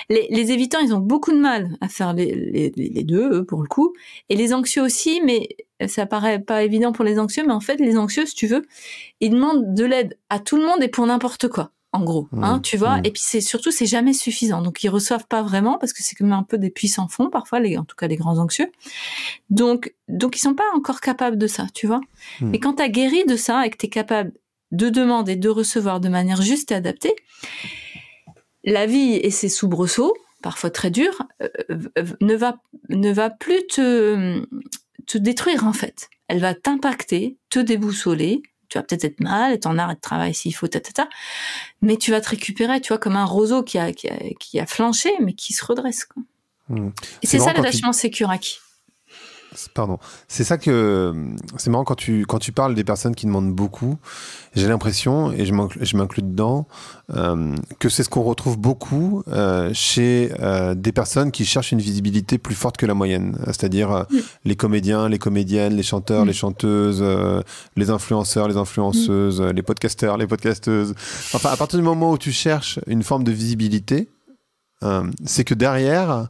les, évitants, ils ont beaucoup de mal à faire les, les, deux, pour le coup. Et les anxieux aussi, mais ça paraît pas évident pour les anxieux, mais en fait, les anxieux, si tu veux, ils demandent de l'aide à tout le monde et pour n'importe quoi en gros, hein, tu vois. Et puis c'est surtout c'est jamais suffisant. Donc ils reçoivent pas vraiment parce que c'est comme un peu des puits fonds parfois, les, en tout cas les grands anxieux. Donc donc ils sont pas encore capables de ça, tu vois. Hmm. Mais Et quand tu as guéri de ça et que tu es capable de demander, et de recevoir de manière juste et adaptée, la vie et ses soubresauts, parfois très durs, euh, ne va ne va plus te te détruire en fait. Elle va t'impacter, te déboussoler, tu vas peut-être être mal, être en arrêt de travail s'il faut, ta, ta, ta, mais tu vas te récupérer, tu vois, comme un roseau qui a, qui a, flanché, mais qui se redresse. Hmm. Et c'est ça l'attachement tu... qui Pardon. C'est ça que c'est marrant quand tu quand tu parles des personnes qui demandent beaucoup. J'ai l'impression et je m'inclus dedans euh, que c'est ce qu'on retrouve beaucoup euh, chez euh, des personnes qui cherchent une visibilité plus forte que la moyenne. C'est-à-dire mm. les comédiens, les comédiennes, les chanteurs, mm. les chanteuses, les influenceurs, les influenceuses, mm. les podcasteurs, les podcasteuses. Enfin, à partir du moment où tu cherches une forme de visibilité, c'est que derrière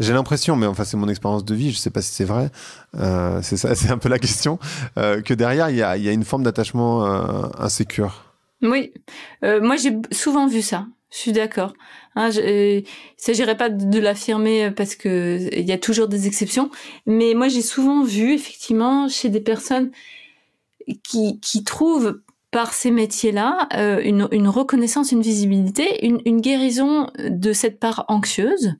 j'ai l'impression, mais enfin c'est mon expérience de vie, je ne sais pas si c'est vrai, euh, c'est un peu la question, euh, que derrière il y a, une forme d'attachement euh, insécure. Oui, moi j'ai souvent vu ça. Je suis d'accord. Hein, ne s'agirait pas de, l'affirmer parce que il y a toujours des exceptions, mais moi j'ai souvent vu effectivement chez des personnes qui, trouvent par ces métiers-là une, reconnaissance, une visibilité, une, une, guérison de cette part anxieuse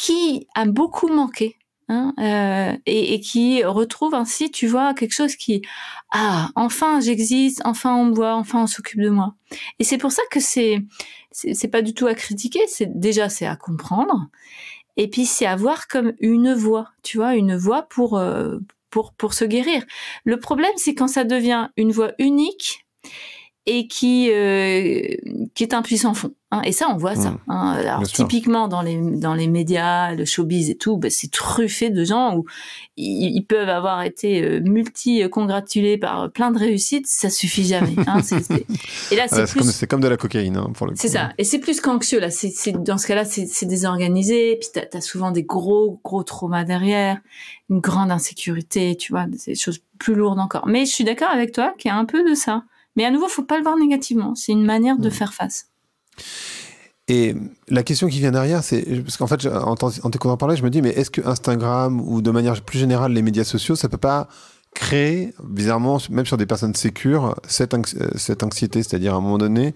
qui a beaucoup manqué Hein, euh, et, et, qui retrouve ainsi, tu vois, quelque chose qui ah enfin j'existe, enfin on me voit, enfin on s'occupe de moi. Et c'est pour ça que c'est c'est pas du tout à critiquer, c'est déjà c'est à comprendre, et puis c'est avoir comme une voix, tu vois, une voix pour euh, pour pour se guérir. Le problème c'est quand ça devient une voix unique et qui euh, qui est un puissant fond. Hein. Et ça, on voit ça. Hmm. Hein. Alors typiquement dans les dans les médias, le showbiz et tout, bah, c'est truffé de gens où ils, peuvent avoir été euh, multi congratulés par plein de réussites, ça suffit jamais. Hein. Et là, c'est comme, comme, de la cocaïne hein, pour le. C'est ça. Et c'est plus qu'anxieux là. C'est dans ce cas-là, c'est désorganisé. Puis t'as as souvent des gros gros traumas derrière, une grande insécurité, tu vois, des choses plus lourdes encore. Mais je suis d'accord avec toi qu'il y a un peu de ça. Mais à nouveau, faut pas le voir négativement. C'est une manière de mm. faire face. Et la question qui vient derrière, c'est parce qu'en fait, en t'écoutant parler, je me dis, mais est-ce que Instagram ou de manière plus générale les médias sociaux, ça peut pas créer, bizarrement, même sur des personnes sécures, cette, euh, cette anxiété, c'est-à-dire à un moment donné,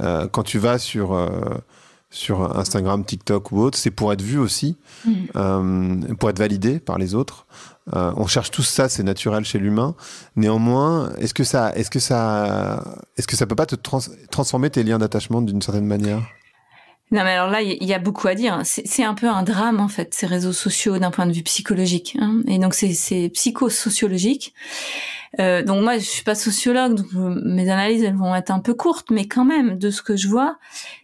euh, quand tu vas sur euh, sur Instagram, TikTok ou autre, c'est pour être vu aussi, mm. euh, pour être validé par les autres. Euh, on cherche tout ça, c'est naturel chez l'humain. Néanmoins, est-ce que ça, est-ce que ça, est-ce que ça peut pas te transformer tes liens d'attachement d'une certaine manière non, mais alors là, il y a beaucoup à dire. Hein. C'est un peu un drame, en fait, ces réseaux sociaux d'un point de vue psychologique. Hein. Et donc, c'est psychosociologique. Euh, donc, moi, je suis pas sociologue, donc euh, mes analyses, elles vont être un peu courtes, mais quand même, de ce que je vois,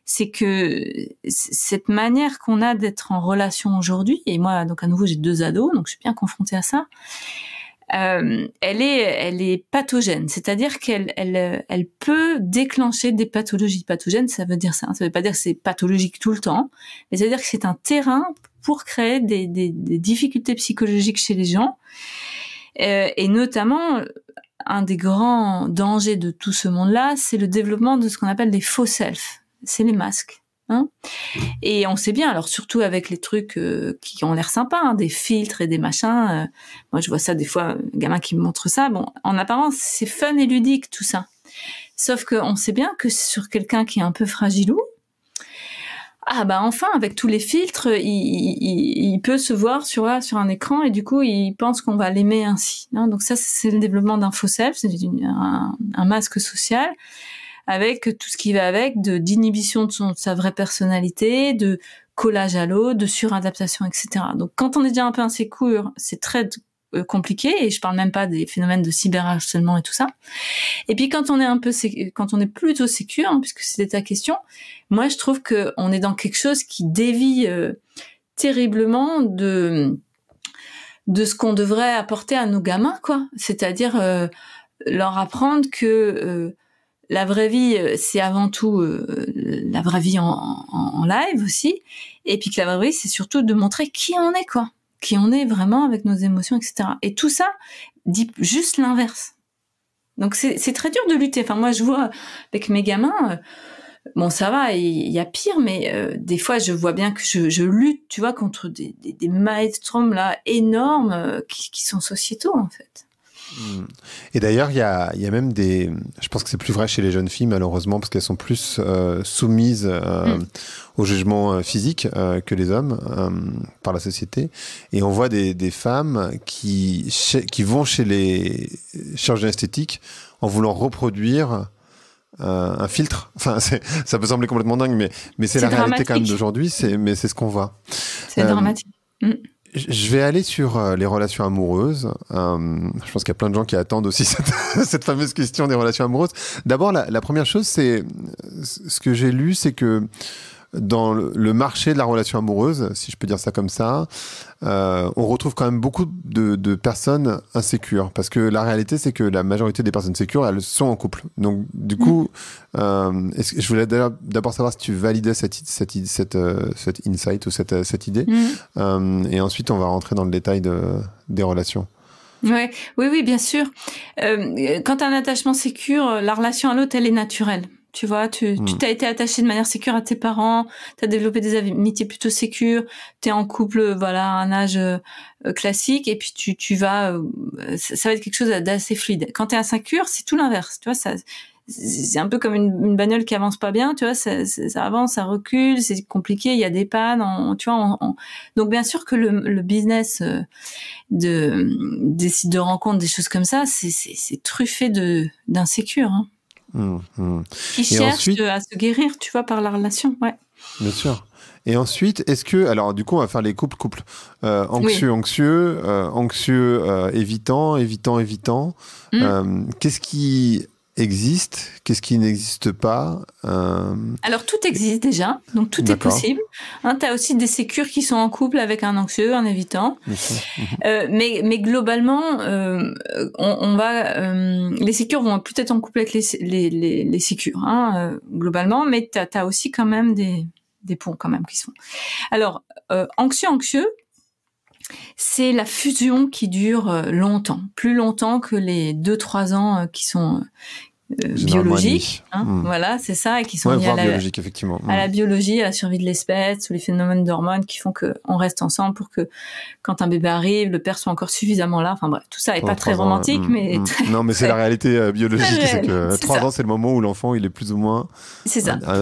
c'est que cette manière qu'on a d'être en relation aujourd'hui, et moi, donc à nouveau, j'ai deux ados, donc je suis bien confrontée à ça, euh, elle est, elle est pathogène, c'est-à-dire qu'elle, elle, euh, peut déclencher des pathologies pathogènes. Ça veut dire ça. Hein. ça veut pas dire que c'est pathologique tout le temps, mais cest à dire que c'est un terrain pour créer des, difficultés psychologiques chez les gens. Euh, et notamment, un des grands dangers de tout ce monde-là, c'est le développement de ce qu'on appelle des faux self. C'est les masques. Hein. et on sait bien, alors surtout avec les trucs euh, qui ont l'air sympas, hein, des filtres et des machins. Euh, moi, je vois ça des fois, un euh, gamin qui me montre ça. Bon, en apparence, c'est fun et ludique tout ça. Sauf qu'on sait bien que sur quelqu'un qui est un peu fragilou, ah bah enfin, avec tous les filtres, il, peut se voir sur, sur un écran et du coup, il pense qu'on va l'aimer ainsi. Hein. Donc ça, c'est le développement d'un faux self, c'est un, un masque social avec tout ce qui va avec, de d'inhibition de, son, de sa vraie personnalité, de collage à l'eau, de suradaptation, etc. Donc quand on est déjà un peu insécure, c'est très euh, compliqué et je parle même pas des phénomènes de cyberharcèlement et tout ça. Et puis quand on est un peu quand on est plutôt sécure hein, puisque c'était ta question, moi je trouve que on est dans quelque chose qui dévie euh, terriblement de de ce qu'on devrait apporter à nos gamins quoi, c'est-à-dire euh, leur apprendre que la vraie vie, euh, c'est avant tout euh, la vraie vie en, live aussi. Et puis que la vraie vie, c'est surtout de montrer qui on est, quoi. Qui on est vraiment avec nos émotions, etc. Et tout ça dit juste l'inverse. Donc c'est très dur de lutter. Enfin, moi, je vois avec mes gamins. Euh, bon, ça va, il y a pire, mais des fois, je vois bien que je, lutte, tu vois, contre des, des, là énormes qui sont sociétaux en fait. Mm. Et d'ailleurs, il y a, y a, même des. Je pense que c'est plus vrai chez les jeunes filles, malheureusement, parce qu'elles sont plus euh, soumises euh, mm. au jugement euh, physique que les hommes par la société. Et on voit des, femmes qui, qui vont chez les chirurgiens esthétiques en voulant reproduire un filtre. Enfin, ça peut sembler complètement dingue, mais, mais c'est la réalité quand même d'aujourd'hui, mais c'est ce qu'on voit. C'est dramatique. Mm je vais aller sur euh, les relations amoureuses. Euh, je pense qu'il y a plein de gens qui attendent aussi cette, fameuse question des relations amoureuses. D'abord, la, la, première chose, c'est euh, ce que j'ai lu, c'est que dans le marché de la relation amoureuse, si je peux dire ça comme ça, euh, on retrouve quand même beaucoup de, personnes insécures. Parce que la réalité, c'est que la majorité des personnes sécures, elles sont en couple. Donc, du coup, euh, que, je voulais d'abord savoir si tu validais cette, euh, insight ou cette, idée. Mm. et ensuite, on va rentrer dans le détail de, des relations. Ouais. Oui, oui, bien sûr. quand as un attachement sécure, la relation à l'autre, elle est naturelle. Tu vois, tu tu hmm. t'as été attaché de manière sécure à tes parents, tu as développé des amitiés plutôt sécures, tu es en couple voilà, à un âge euh, classique et puis tu tu vas euh, ça va être quelque chose d'assez fluide. Quand tu es insécure, c'est tout l'inverse, tu vois ça c'est un peu comme une, bagnole qui avance pas bien, tu vois, ça, ça, avance, ça recule, c'est compliqué, il y a des pannes, tu vois. Donc bien sûr que le, business euh, de des de rencontres, des choses comme ça, c'est truffé de d'insécure. Hein. Hum, hum. Qui cherchent à se guérir, tu vois, par la relation. Ouais. Bien sûr. Et ensuite, est-ce que, alors du coup, on va faire les couples, couples, euh, anxieux, anxieux, euh, anxieux, euh, évitant, évitant, évitant. Hum. Qu'est-ce qui existe Qu'est-ce qui n'existe pas euh, Alors tout existe déjà, donc tout est possible. Hein, tu as aussi des sécures qui sont en couple avec un anxieux, un évitant. Mhm. Euh, mais, mais globalement, euh, on, va, les sécures vont peut être en couple avec les, les, sécures, hein, globalement, mais tu as, aussi quand même des, des ponts quand même qui sont. Alors, anxieux, anxieux, c'est la fusion qui dure euh, longtemps, plus longtemps que les deux, trois ans euh, qui sont, euh, euh, biologiques, hein, hmm. voilà, c'est ça, et qui sont liés à, la, effectivement. la hmm. biologie, à la survie de l'espèce, ou les phénomènes d'hormones qui font qu'on reste ensemble pour que quand un bébé arrive, le père soit encore suffisamment là. Enfin bref, tout ça est pas très hein. romantique, hmm. mais non, mais c'est la réalité euh, biologique, c'est que euh, trois ans, c'est le moment où l'enfant il est plus ou moins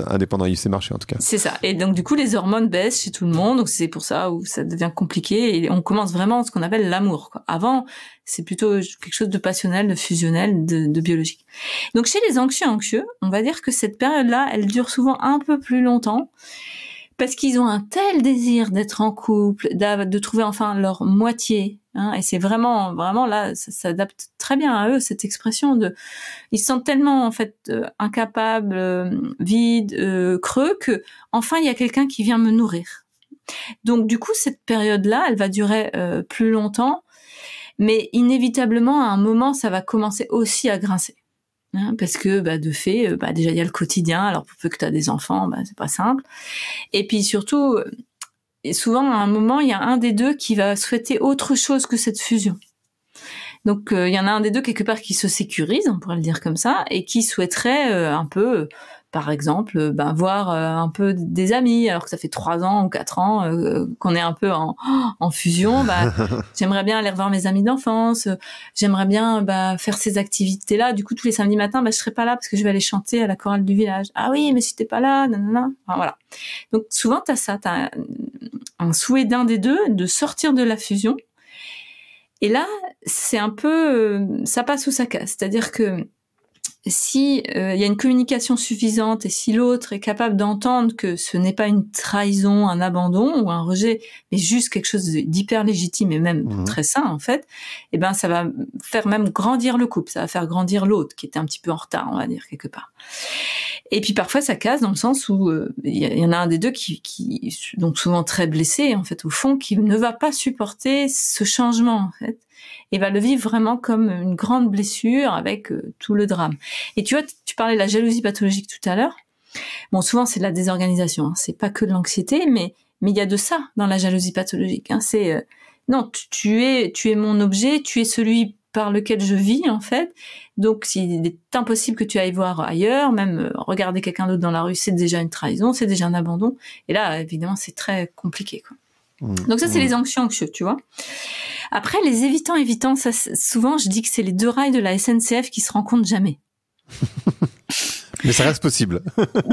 indépendant, il sait marcher en tout cas. C'est ça. Et donc du coup, les hormones baissent chez tout le monde, donc c'est pour ça où ça devient compliqué et on commence vraiment ce qu'on appelle l'amour. Avant, c'est plutôt quelque chose de passionnel, de fusionnel, de, biologique. Donc chez les anxieux anxieux, on va dire que cette période-là, elle dure souvent un peu plus longtemps parce qu'ils ont un tel désir d'être en couple, de trouver enfin leur moitié. Hein, et c'est vraiment, vraiment là, ça s'adapte très bien à eux cette expression de, ils se sentent tellement en fait euh, incapables, euh, vides, euh, creux que enfin il y a quelqu'un qui vient me nourrir. Donc du coup cette période là, elle va durer plus longtemps mais inévitablement, à un moment, ça va commencer aussi à grincer. Hein, parce que bah, de fait, euh, bah, déjà il y a le quotidien, alors pour peu que tu as des enfants, bah, c'est pas simple. Et puis surtout, euh, et souvent à un moment, il y a un des deux qui va souhaiter autre chose que cette fusion. Donc euh, il y en a un des deux quelque part qui se sécurise, on pourrait le dire comme ça, et qui souhaiterait un peu par exemple, euh, ben, voir euh, un peu des amis, alors que ça fait trois ans ou quatre ans euh, qu'on est un peu en, fusion. Bah, j'aimerais bien aller revoir mes amis d'enfance. J'aimerais bien bah, faire ces activités-là. Du coup, tous les samedis matins, bah, je serai pas là parce que je vais aller chanter à la chorale du village. Ah oui, mais si t'es pas là, nanana. voilà. Donc souvent, t'as ça, t'as un souhait d'un des deux de sortir de la fusion. Et là, c'est un peu, ça passe ou ça casse. C'est-à-dire que si euh, il y a une communication suffisante et si l'autre est capable d'entendre que ce n'est pas une trahison, un abandon ou un rejet, mais juste quelque chose d'hyper légitime et même mhm. très sain en fait, eh ben ça va faire même grandir le couple, ça va faire grandir l'autre qui était un petit peu en retard, on va dire quelque part. Et puis parfois ça casse dans le sens où euh, il y, en a un des deux qui, qui, donc souvent très blessé en fait au fond, qui ne va pas supporter ce changement en fait et va le vivre vraiment comme une grande blessure avec euh, tout le drame. Et tu vois, tu parlais de la jalousie pathologique tout à l'heure. Bon, souvent c'est de la désorganisation, hein. c'est pas que de l'anxiété, mais mais il y a de ça dans la jalousie pathologique. Hein. C'est euh, non, tu, es tu es mon objet, tu es celui par lequel je vis en fait. Donc s'il est impossible que tu ailles voir ailleurs, même euh, regarder quelqu'un d'autre dans la rue, c'est déjà une trahison, c'est déjà un abandon. Et là, évidemment, c'est très compliqué. Quoi. Mmh. Donc ça, c'est mmh. les anxieux anxieux, tu vois. Après, les évitants évitants, ça, souvent, je dis que c'est les deux rails de la SNCF qui se rencontrent jamais. Mais ça reste possible.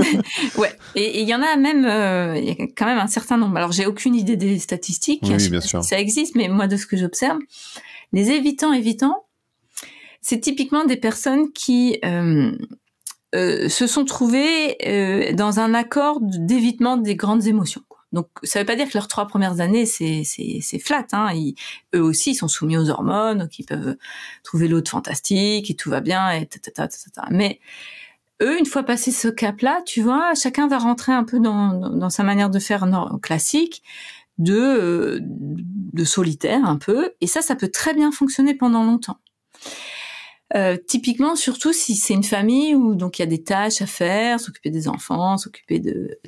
ouais. Et il y en a même, euh, il y a quand même un certain nombre. Alors, j'ai aucune idée des statistiques. Oui, bien sûr. Ça existe, mais moi, de ce que j'observe, les évitants, évitants, c'est typiquement des personnes qui euh, euh, se sont trouvées euh, dans un accord d'évitement des grandes émotions. Donc, ça ne veut pas dire que leurs trois premières années, c'est, flat. Hein. eux aussi, ils sont soumis aux hormones, donc peuvent trouver l'autre fantastique, et tout va bien, et Mais eux, une fois passé ce cap-là, tu vois, chacun va rentrer un peu dans, dans sa manière de faire classique de, euh, de solitaire un peu. Et ça, ça peut très bien fonctionner pendant longtemps. Euh, typiquement, surtout si c'est une famille où donc il y a des tâches à faire, s'occuper des enfants, s'occuper de,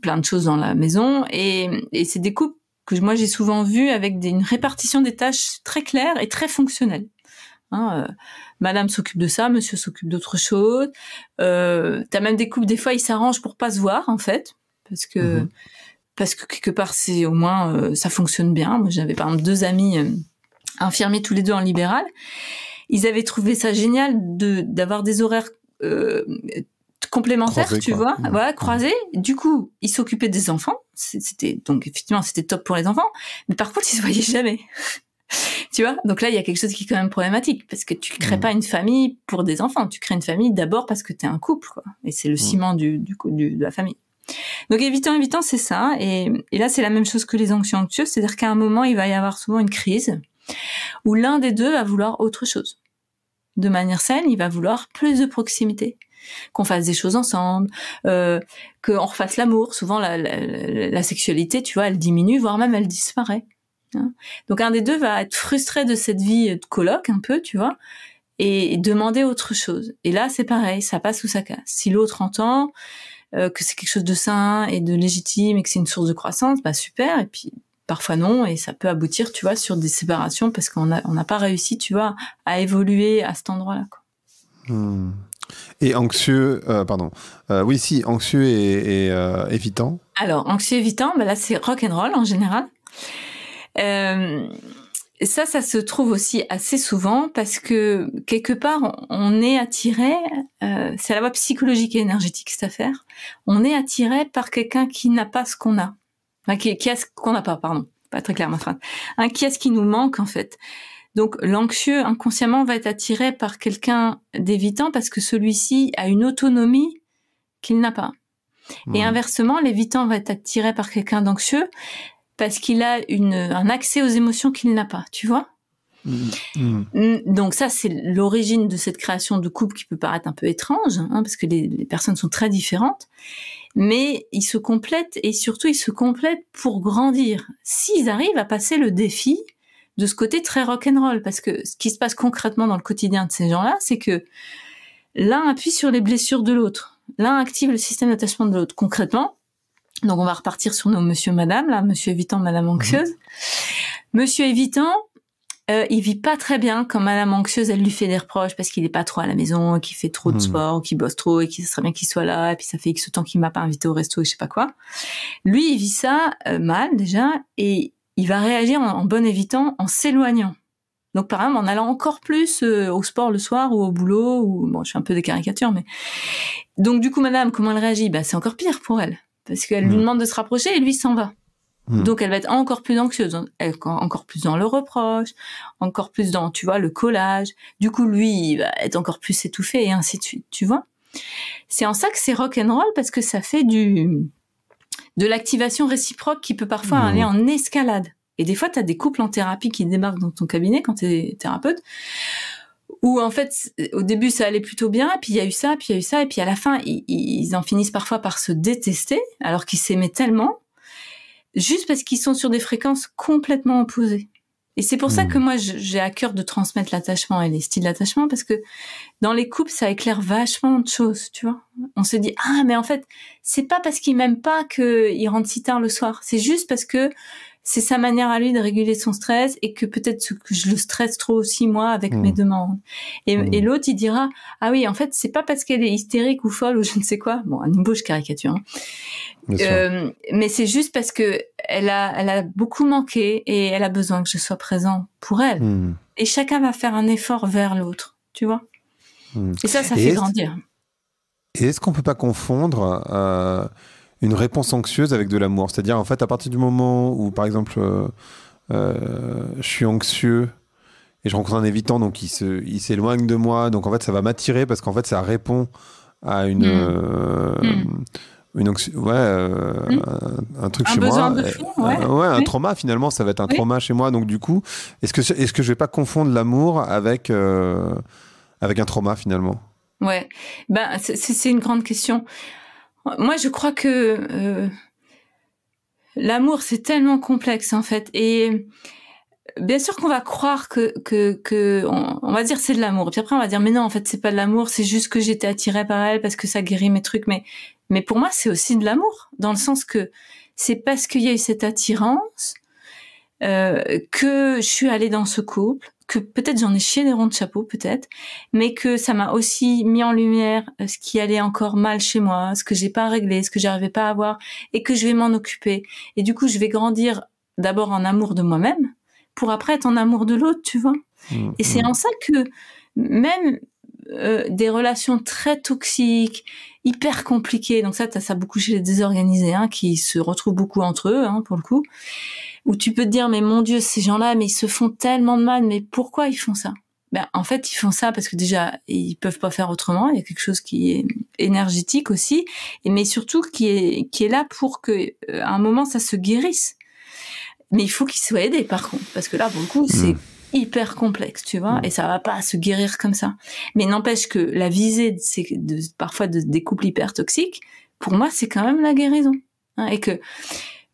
plein de choses dans la maison, et, et c'est des couples que moi j'ai souvent vu avec une répartition des tâches très claire et très fonctionnelle. Hein, euh, Madame s'occupe de ça, Monsieur s'occupe d'autre chose. Euh, T'as même des couples des fois ils s'arrangent pour pas se voir en fait, parce que mmh parce que quelque part c'est au moins euh, ça fonctionne bien. Moi j'avais par exemple deux amis euh, infirmiers tous les deux en libéral. Ils avaient trouvé ça génial de d'avoir des horaires euh, complémentaires, tu vois, mmh. voilà croisés. Du coup ils s'occupaient des enfants. C'était donc effectivement c'était top pour les enfants, mais par contre ils se voyaient jamais. tu vois donc là il y a quelque chose qui est quand même problématique parce que tu crées mmh. pas une famille pour des enfants tu crées une famille d'abord parce que tu es un couple et c'est le mmh. ciment de la famille donc évitant, évitant, c'est ça. Et, là, c'est la même chose que les anxio-anxieux, c'est-à-dire qu'à un moment, il va y avoir souvent une crise où l'un des deux va vouloir autre chose. De manière saine, il va vouloir plus de proximité, qu'on fasse des choses ensemble, euh, qu'on refasse l'amour. Souvent, la, sexualité, tu vois, elle diminue, voire même elle disparaît. Hein. Donc un des deux va être frustré de cette vie de colloque un peu, tu vois, et demander autre chose. Et là, c'est pareil, ça passe ou ça casse. Si l'autre entend, euh, que c'est quelque chose de sain et de légitime et que c'est une source de croissance, bah super. Et puis parfois non, et ça peut aboutir, tu vois, sur des séparations parce qu'on n'a on pas réussi, tu vois, à évoluer à cet endroit-là. Hmm. Et anxieux, euh, pardon. Euh, oui, si, anxieux et, évitant. Alors, anxieux évitant, bah là c'est rock and roll en général. Euh, ça, ça se trouve aussi assez souvent parce que quelque part, on est attiré, euh, c'est la voie psychologique et énergétique cette affaire, on est attiré par quelqu'un qui n'a pas ce qu'on a, qui, a ce qu'on n'a pas, pardon, pas très clair ma hein, qui a ce qui nous manque en fait. Donc l'anxieux inconsciemment va être attiré par quelqu'un d'évitant parce que celui-ci a une autonomie qu'il n'a pas. Et inversement, l'évitant va être attiré par quelqu'un d'anxieux parce qu'il a un accès aux émotions qu'il n'a pas, tu vois mm, mm. Mm, Donc ça, c'est l'origine de cette création de couple qui peut paraître un peu étrange, hein, parce que les, les, personnes sont très différentes, mais ils se complètent et surtout ils se complètent pour grandir. S'ils arrivent à passer le défi de ce côté très rock'n'roll, parce que ce qui se passe concrètement dans le quotidien de ces gens-là, c'est que l'un appuie sur les blessures de l'autre, l'un active le système d'attachement de l'autre. Concrètement, donc on va repartir sur nos monsieur madame là, monsieur évitant, madame anxieuse. Monsieur évitant, euh, il vit pas très bien quand madame anxieuse elle lui fait des reproches parce qu'il est pas trop à la maison, qu'il fait trop de hmm. sport, qu'il bosse trop et qu'il serait bien qu'il soit là et puis ça fait X temps qu'il m'a pas invité au resto et je sais pas quoi. Lui, il vit ça euh, mal déjà et il va réagir en, bon évitant en s'éloignant. Donc par exemple en allant encore plus euh, au sport le soir ou au boulot ou bon je suis un peu des caricatures mais donc du coup madame comment elle réagit bah c'est encore pire pour elle parce qu'elle lui hmm. demande de se rapprocher et lui s'en va. Hmm. Donc elle va être encore plus anxieuse, hein. encore plus dans le reproche, encore plus dans, tu vois, le collage. Du coup, lui, il va être encore plus étouffé et ainsi de suite, tu vois. C'est en ça que c'est rock and roll parce que ça fait du de l'activation réciproque qui peut parfois hmm. aller en escalade. Et des fois, tu as des couples en thérapie qui démarquent dans ton cabinet quand tu es thérapeute, où en fait au début ça allait plutôt bien, puis il y a eu ça, puis il y a eu ça, et puis à la fin ils, en finissent parfois par se détester alors qu'ils s'aimaient tellement, juste parce qu'ils sont sur des fréquences complètement opposées. Et c'est pour ça que mmh. moi j'ai à cœur de transmettre l'attachement et les styles d'attachement parce que dans les couples ça éclaire vachement de choses, tu vois. On se dit ah mais en fait c'est pas parce qu'ils m'aiment pas qu'ils rentrent si tard le soir, c'est juste parce que c'est sa manière à lui de réguler son stress et que peut-être que je le stresse trop aussi moi avec mes hmm. demandes. Hmm. Et, l'autre, il dira ah oui, en fait, c'est pas parce qu'elle est hystérique ou folle ou je ne sais quoi. Bon, à nouveau, je caricature. Hein. Euh, mais c'est juste parce que elle a, elle a beaucoup manqué et elle a besoin que je sois présent pour elle. Hmm. Et chacun va faire un effort vers l'autre, tu vois. Et ça, ça fait grandir. Et est-ce qu'on peut pas confondre euh, une réponse anxieuse avec de l'amour. C'est-à-dire, en fait, à partir du moment où, par exemple, euh, euh, je suis anxieux et je rencontre un évitant, donc il, s'éloigne de moi, donc en fait, ça va m'attirer parce qu'en fait, ça répond à une. ouais, un, truc chez moi. ouais. Un, trauma finalement, ça va être un trauma chez moi. Donc du coup, est-ce que est-ce que je vais pas confondre l'amour avec euh, avec un trauma finalement Ouais, ben c'est, c'est une grande question. Moi, je crois que euh, l'amour, c'est tellement complexe en fait. Et bien sûr qu'on va croire que on, va dire c'est de l'amour. Puis après, on va dire mais non, en fait, c'est pas de l'amour. C'est juste que j'étais attirée par elle parce que ça guérit mes trucs. Mais mais pour moi, c'est aussi de l'amour dans le sens que c'est parce qu'il y a eu cette attirance euh, que je suis allée dans ce couple que peut-être j'en ai chié des ronds de chapeau, peut-être, mais que ça m'a aussi mis en lumière euh, ce qui allait encore mal chez moi, ce que j'ai pas réglé, ce que j'arrivais pas à voir, et que je vais m'en occuper. Et du coup, je vais grandir d'abord en amour de moi-même, pour après être en amour de l'autre, tu vois. Mmh, et c'est mmh. en ça que même euh, des relations très toxiques, hyper compliquées, donc ça, t'as ça beaucoup chez les désorganisés, hein, qui se retrouvent beaucoup entre eux, hein, pour le coup où tu peux te dire mais mon dieu ces gens-là mais ils se font tellement de mal mais pourquoi ils font ça ben, en fait, ils font ça parce que déjà, ils peuvent pas faire autrement. Il y a quelque chose qui est énergétique aussi, mais surtout qui est, qui est là pour que, euh, à un moment, ça se guérisse. Mais il faut qu'ils soient aidés, par contre, parce que là, pour le coup, hmm. c'est hyper complexe, tu vois, hmm. et ça va pas se guérir comme ça. Mais n'empêche que la visée, c'est de, parfois de, des couples hyper toxiques. Pour moi, c'est quand même la guérison, hein, et que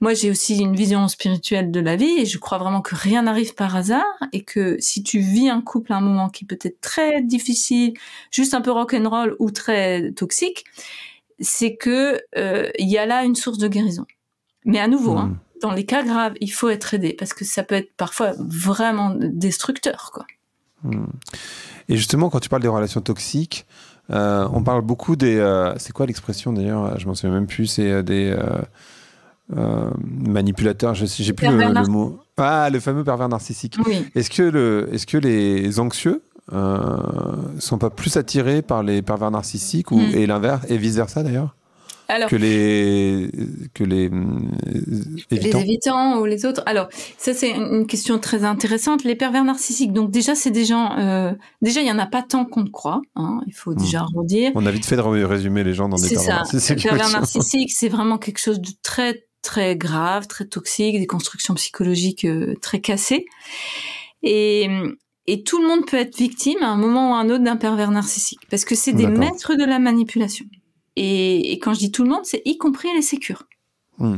moi j'ai aussi une vision spirituelle de la vie et je crois vraiment que rien n'arrive par hasard et que si tu vis un couple à un moment qui peut être très difficile, juste un peu rock'n'roll ou très toxique, c'est que euh, il y a là une source de guérison. Mais à nouveau, hein, hmm. dans les cas graves, il faut être aidé parce que ça peut être parfois vraiment destructeur, quoi. Hmm. Et justement, quand tu parles des relations toxiques, euh, on parle beaucoup des. Euh, c'est quoi l'expression d'ailleurs Je m'en souviens même plus. C'est des euh, manipulateur, je n'ai j'ai plus le, mot. Ah, le fameux pervers narcissique. Est-ce que, le, est que les anxieux euh, sont pas plus attirés par les pervers narcissiques ou, hmm. et l'inverse, et vice-versa d'ailleurs que les que les, euh, évitants. les évitants ou les autres. Alors ça c'est une question très intéressante. Les pervers narcissiques. Donc déjà c'est des gens. Euh, déjà il y en a pas tant qu'on croit. Hein, il faut hmm. déjà redire. On a vite fait de résumer les gens dans des pervers Les pervers narcissiques c'est vraiment quelque chose de très très graves, très toxiques, des constructions psychologiques euh, très cassées. Et, et tout le monde peut être victime à un moment ou à un autre d'un pervers narcissique, parce que c'est des maîtres de la manipulation. Et, quand je dis tout le monde, c'est y compris les sécures. Hmm.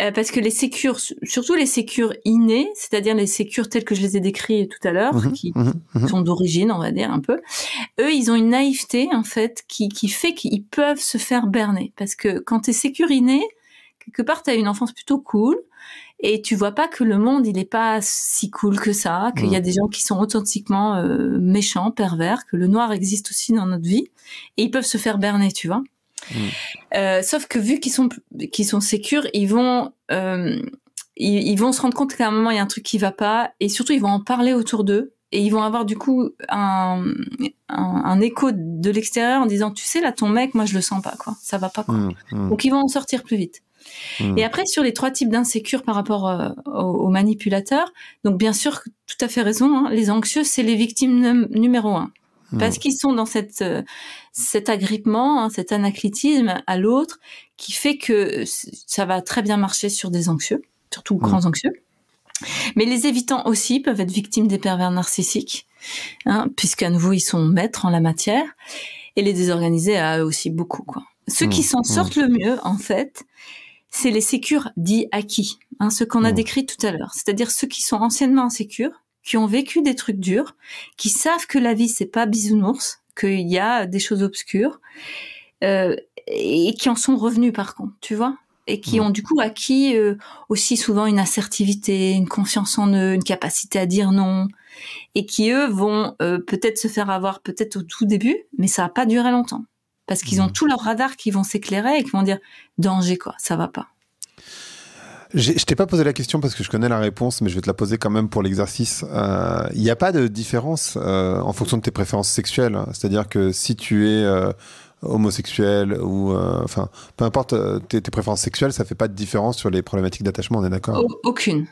Euh, parce que les sécures, surtout les sécures innées, c'est-à-dire les sécures telles que je les ai décrites tout à l'heure, mhm, qui mhm, mhm. sont d'origine, on va dire un peu, eux, ils ont une naïveté en fait qui, qui fait qu'ils peuvent se faire berner. Parce que quand tu es sécure innée, quelque part, tu as une enfance plutôt cool et tu vois pas que le monde, il est pas si cool que ça, qu'il y a mm. des gens qui sont authentiquement euh, méchants, pervers, que le noir existe aussi dans notre vie et ils peuvent se faire berner, tu vois. Mm. Euh, sauf que vu qu'ils sont qui sont sécures, ils vont euh, ils, vont se rendre compte qu'à un moment il y a un truc qui va pas et surtout ils vont en parler autour d'eux et ils vont avoir du coup un, un, écho de l'extérieur en disant tu sais là ton mec moi je le sens pas quoi ça va pas quoi. Mm, donc ils vont en sortir plus vite Mm. Et après, sur les trois types d'insécures par rapport euh, aux, manipulateurs, donc bien sûr, tout à fait raison, hein, les anxieux, c'est les victimes numéro un. Mm. Parce qu'ils sont dans cette, euh, cet agrippement, hein, cet anaclitisme à l'autre, qui fait que ça va très bien marcher sur des anxieux, surtout mm. grands anxieux. Mais les évitants aussi peuvent être victimes des pervers narcissiques, hein, puisqu'à nouveau, ils sont maîtres en la matière. Et les désorganisés, à eux aussi beaucoup, quoi. Ceux qui s'en sortent le mieux, en fait, c'est les sécures dits acquis, hein, ce qu'on a mmh. décrit tout à l'heure, c'est-à-dire ceux qui sont anciennement en qui ont vécu des trucs durs, qui savent que la vie c'est pas bisounours, qu'il y a des choses obscures, euh, et qui en sont revenus par contre, tu vois et qui mmh. ont du coup acquis euh, aussi souvent une assertivité, une confiance en eux, une capacité à dire non, et qui eux vont euh, peut-être se faire avoir peut-être au tout début, mais ça n'a pas duré longtemps parce qu'ils ont mm. tous leurs radars qui vont s'éclairer et qui vont dire danger quoi, ça va pas. Je t'ai pas posé la question parce que je connais la réponse, mais je vais te la poser quand même pour l'exercice. Il euh, n'y a pas de différence euh, en fonction de tes préférences sexuelles. Hein. C'est-à-dire que si tu es euh, homosexuel ou enfin peu importe tes, tes, préférences sexuelles, ça fait pas de différence sur les problématiques d'attachement. On est d'accord Aucune.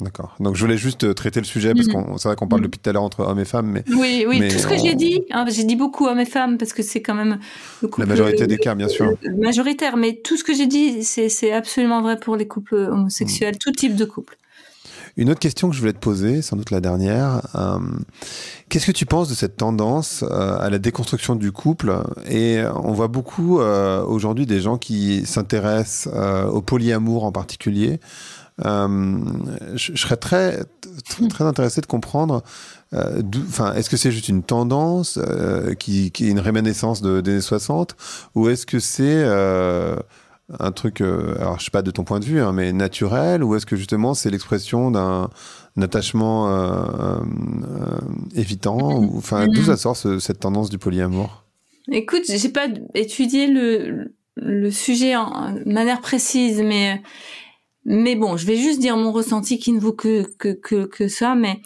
D'accord. Donc je voulais juste euh, traiter le sujet parce mhm. qu'on c'est vrai qu'on parle mhm. depuis tout à l'heure entre hommes et femmes, mais oui, oui, tout ce que j'ai dit, hein, j'ai dit beaucoup hommes et femmes parce que c'est quand même le la majorité des euh, cas, bien sûr. Euh, majoritaire, mais tout ce que j'ai dit, c'est absolument vrai pour les couples homosexuels, mm. tout type de couple. Une autre question que je voulais te poser, sans doute la dernière. Qu'est-ce que tu penses de cette tendance à la déconstruction du couple Et on voit beaucoup aujourd'hui des gens qui s'intéressent au polyamour en particulier. Euh, je, serais très, très intéressé de comprendre euh, Enfin, est-ce que c'est juste une tendance euh, qui, est une réminiscence de, des années 60 ou est-ce que c'est un truc, alors je sais pas de ton point de vue, hein, mais naturel ou est-ce que justement c'est l'expression d'un attachement évitant mm-hmm. Enfin, d'où ça mm-hmm. sort cette tendance du polyamour Écoute, j'ai pas étudié le, sujet en manière précise, mais mais bon, je vais juste dire mon ressenti qui ne vaut que, que, que, que ça, mais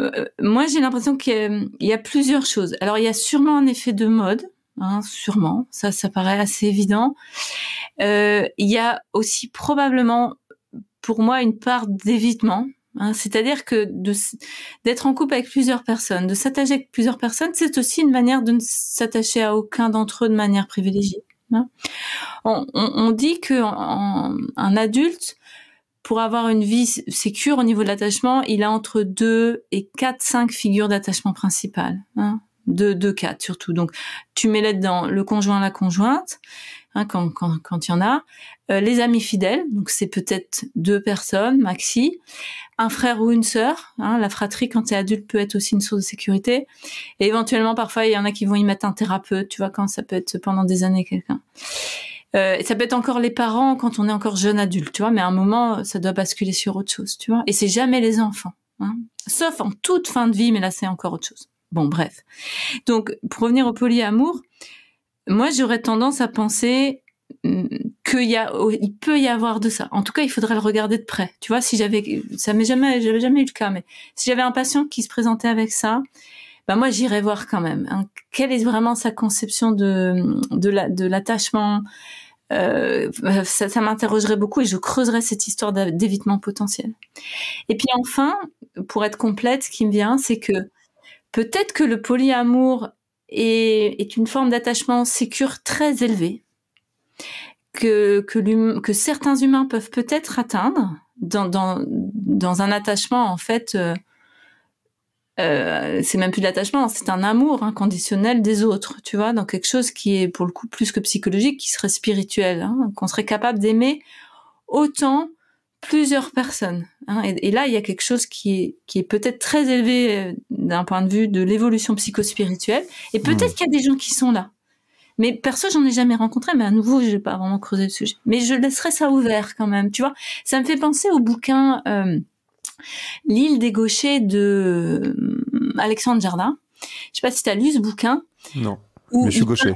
euh, euh, moi j'ai l'impression qu'il y, a plusieurs choses. Alors il y a sûrement un effet de mode, hein, sûrement, ça ça paraît assez évident. Euh, il y a aussi probablement pour moi une part d'évitement, hein, c'est-à-dire que d'être en couple avec plusieurs personnes, de s'attacher avec plusieurs personnes, c'est aussi une manière de ne s'attacher à aucun d'entre eux de manière privilégiée. Hein. On, on, on, dit qu'un adulte pour avoir une vie sécure au niveau de l'attachement, il a entre 2 et 4-5 figures d'attachement principales. Hein. De, deux, 4 surtout. Donc, tu mets l'aide dans le conjoint, la conjointe, hein, quand il quand, quand, y en a, euh, les amis fidèles, donc c'est peut-être deux personnes, maxi, un frère ou une sœur, hein, la fratrie quand t'es adulte peut être aussi une source de sécurité, et éventuellement parfois il y en a qui vont y mettre un thérapeute, tu vois, quand ça peut être pendant des années quelqu'un. Euh, ça peut être encore les parents quand on est encore jeune adulte, tu vois, mais à un moment, ça doit basculer sur autre chose, tu vois. Et c'est jamais les enfants, hein. sauf en toute fin de vie, mais là, c'est encore autre chose. Bon, bref. Donc, pour revenir au polyamour, moi, j'aurais tendance à penser hmm, qu'il y a, il peut y avoir de ça. En tout cas, il faudrait le regarder de près. Tu vois, si j'avais, ça m'est jamais, j'avais jamais eu le cas, mais si j'avais un patient qui se présentait avec ça, bah moi j'irais voir quand même. Hein. Quelle est vraiment sa conception de de l'attachement la, de euh, ça, m'interrogerait beaucoup et je creuserais cette histoire d'évitement potentiel. Et puis enfin, pour être complète, ce qui me vient, c'est que peut-être que le polyamour est, une forme d'attachement sécure très élevée que, que, que certains humains peuvent peut-être atteindre dans, un attachement en fait euh, euh, c'est même plus de l'attachement, c'est un amour inconditionnel des autres, tu vois, dans quelque chose qui est pour le coup plus que psychologique, qui serait spirituel, hein, qu'on serait capable d'aimer autant plusieurs personnes. Hein, et, là, il y a quelque chose qui est, qui est peut-être très élevé euh, d'un point de vue de l'évolution psychospirituelle, et mmh. peut-être qu'il y a des gens qui sont là. Mais perso, j'en ai jamais rencontré, mais à nouveau, j'ai pas vraiment creusé le sujet. Mais je laisserai ça ouvert quand même, tu vois. Ça me fait penser au bouquin... Euh, L'île des gauchers de euh, Alexandre Jardin. Je sais pas si tu as lu ce bouquin. Non. mais je suis gaucher.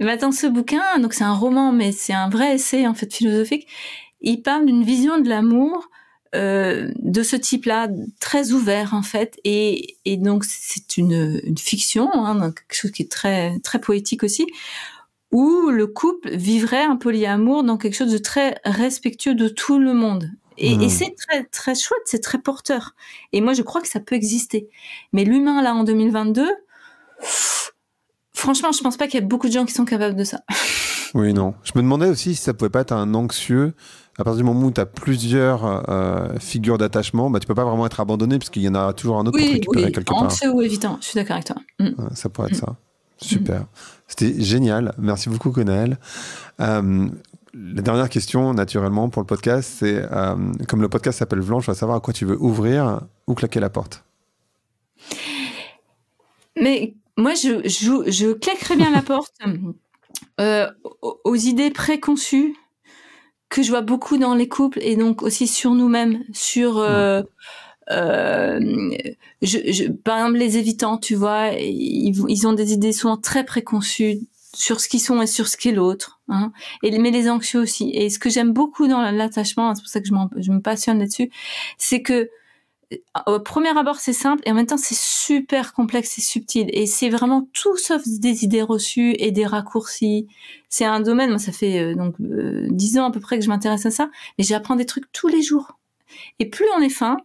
dans ce bouquin, donc c'est un roman, mais c'est un vrai essai en fait philosophique. Il parle d'une vision de l'amour euh, de ce type-là, très ouvert en fait, et, donc c'est une, fiction, hein, quelque chose qui est très très poétique aussi, où le couple vivrait un polyamour dans quelque chose de très respectueux de tout le monde, et, hmm. c'est très, très chouette, c'est très porteur. Et moi, je crois que ça peut exister. Mais l'humain, là, en 2022, franchement, je pense pas qu'il y ait beaucoup de gens qui sont capables de ça. Oui, non. Je me demandais aussi si ça pouvait pas être un anxieux. À partir du moment où tu as plusieurs euh, figures d'attachement, bah, tu peux pas vraiment être abandonné parce qu'il y en a toujours un autre oui, pour récupérer oui. quelque part. Anxieux ou évitant, je suis d'accord avec toi. Hmm. Ça pourrait être hmm. ça. Super. C'était génial. Merci beaucoup, Conaël. Euh, la dernière question, naturellement, pour le podcast, c'est euh, comme le podcast s'appelle Blanche, on va savoir à quoi tu veux ouvrir ou claquer la porte. Mais moi, je, je, claquerai bien la porte euh, aux idées préconçues que je vois beaucoup dans les couples et donc aussi sur nous-mêmes, sur. Euh, je, par exemple, les évitants, tu vois, ils, ils, ont des idées souvent très préconçues sur ce qu'ils sont et sur ce qu'est l'autre. Hein. et, mais les anxieux aussi. Et ce que j'aime beaucoup dans l'attachement, hein, c'est pour ça que je, me passionne là-dessus, c'est que euh, au premier abord, c'est simple et en même temps, c'est super complexe et subtil. Et c'est vraiment tout sauf des idées reçues et des raccourcis. C'est un domaine, moi, ça fait 10 euh, donc euh, dix ans à peu près que je m'intéresse à ça, et j'apprends des trucs tous les jours. Et plus on est fin,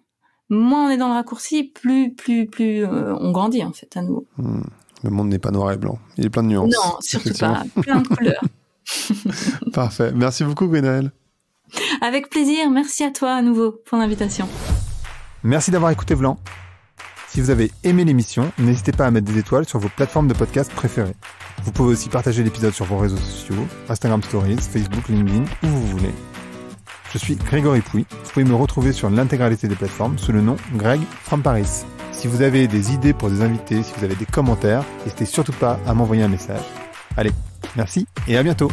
moins on est dans le raccourci, plus plus plus on grandit en fait à nouveau. Hmm. Le monde n'est pas noir et blanc. Il est plein de nuances. Non, surtout pas. Plein de couleurs. Parfait. Merci beaucoup, Gwenaëlle. Avec plaisir. Merci à toi à nouveau pour l'invitation. Merci d'avoir écouté Vlan. Si vous avez aimé l'émission, n'hésitez pas à mettre des étoiles sur vos plateformes de podcast préférées. Vous pouvez aussi partager l'épisode sur vos réseaux sociaux, Instagram Stories, Facebook, LinkedIn, où vous voulez. Je suis Grégory Pouy. Vous pouvez me retrouver sur l'intégralité des plateformes sous le nom Greg from Paris. Si vous avez des idées pour des invités, si vous avez des commentaires, n'hésitez surtout pas à m'envoyer un message. Allez, Merci et à bientôt.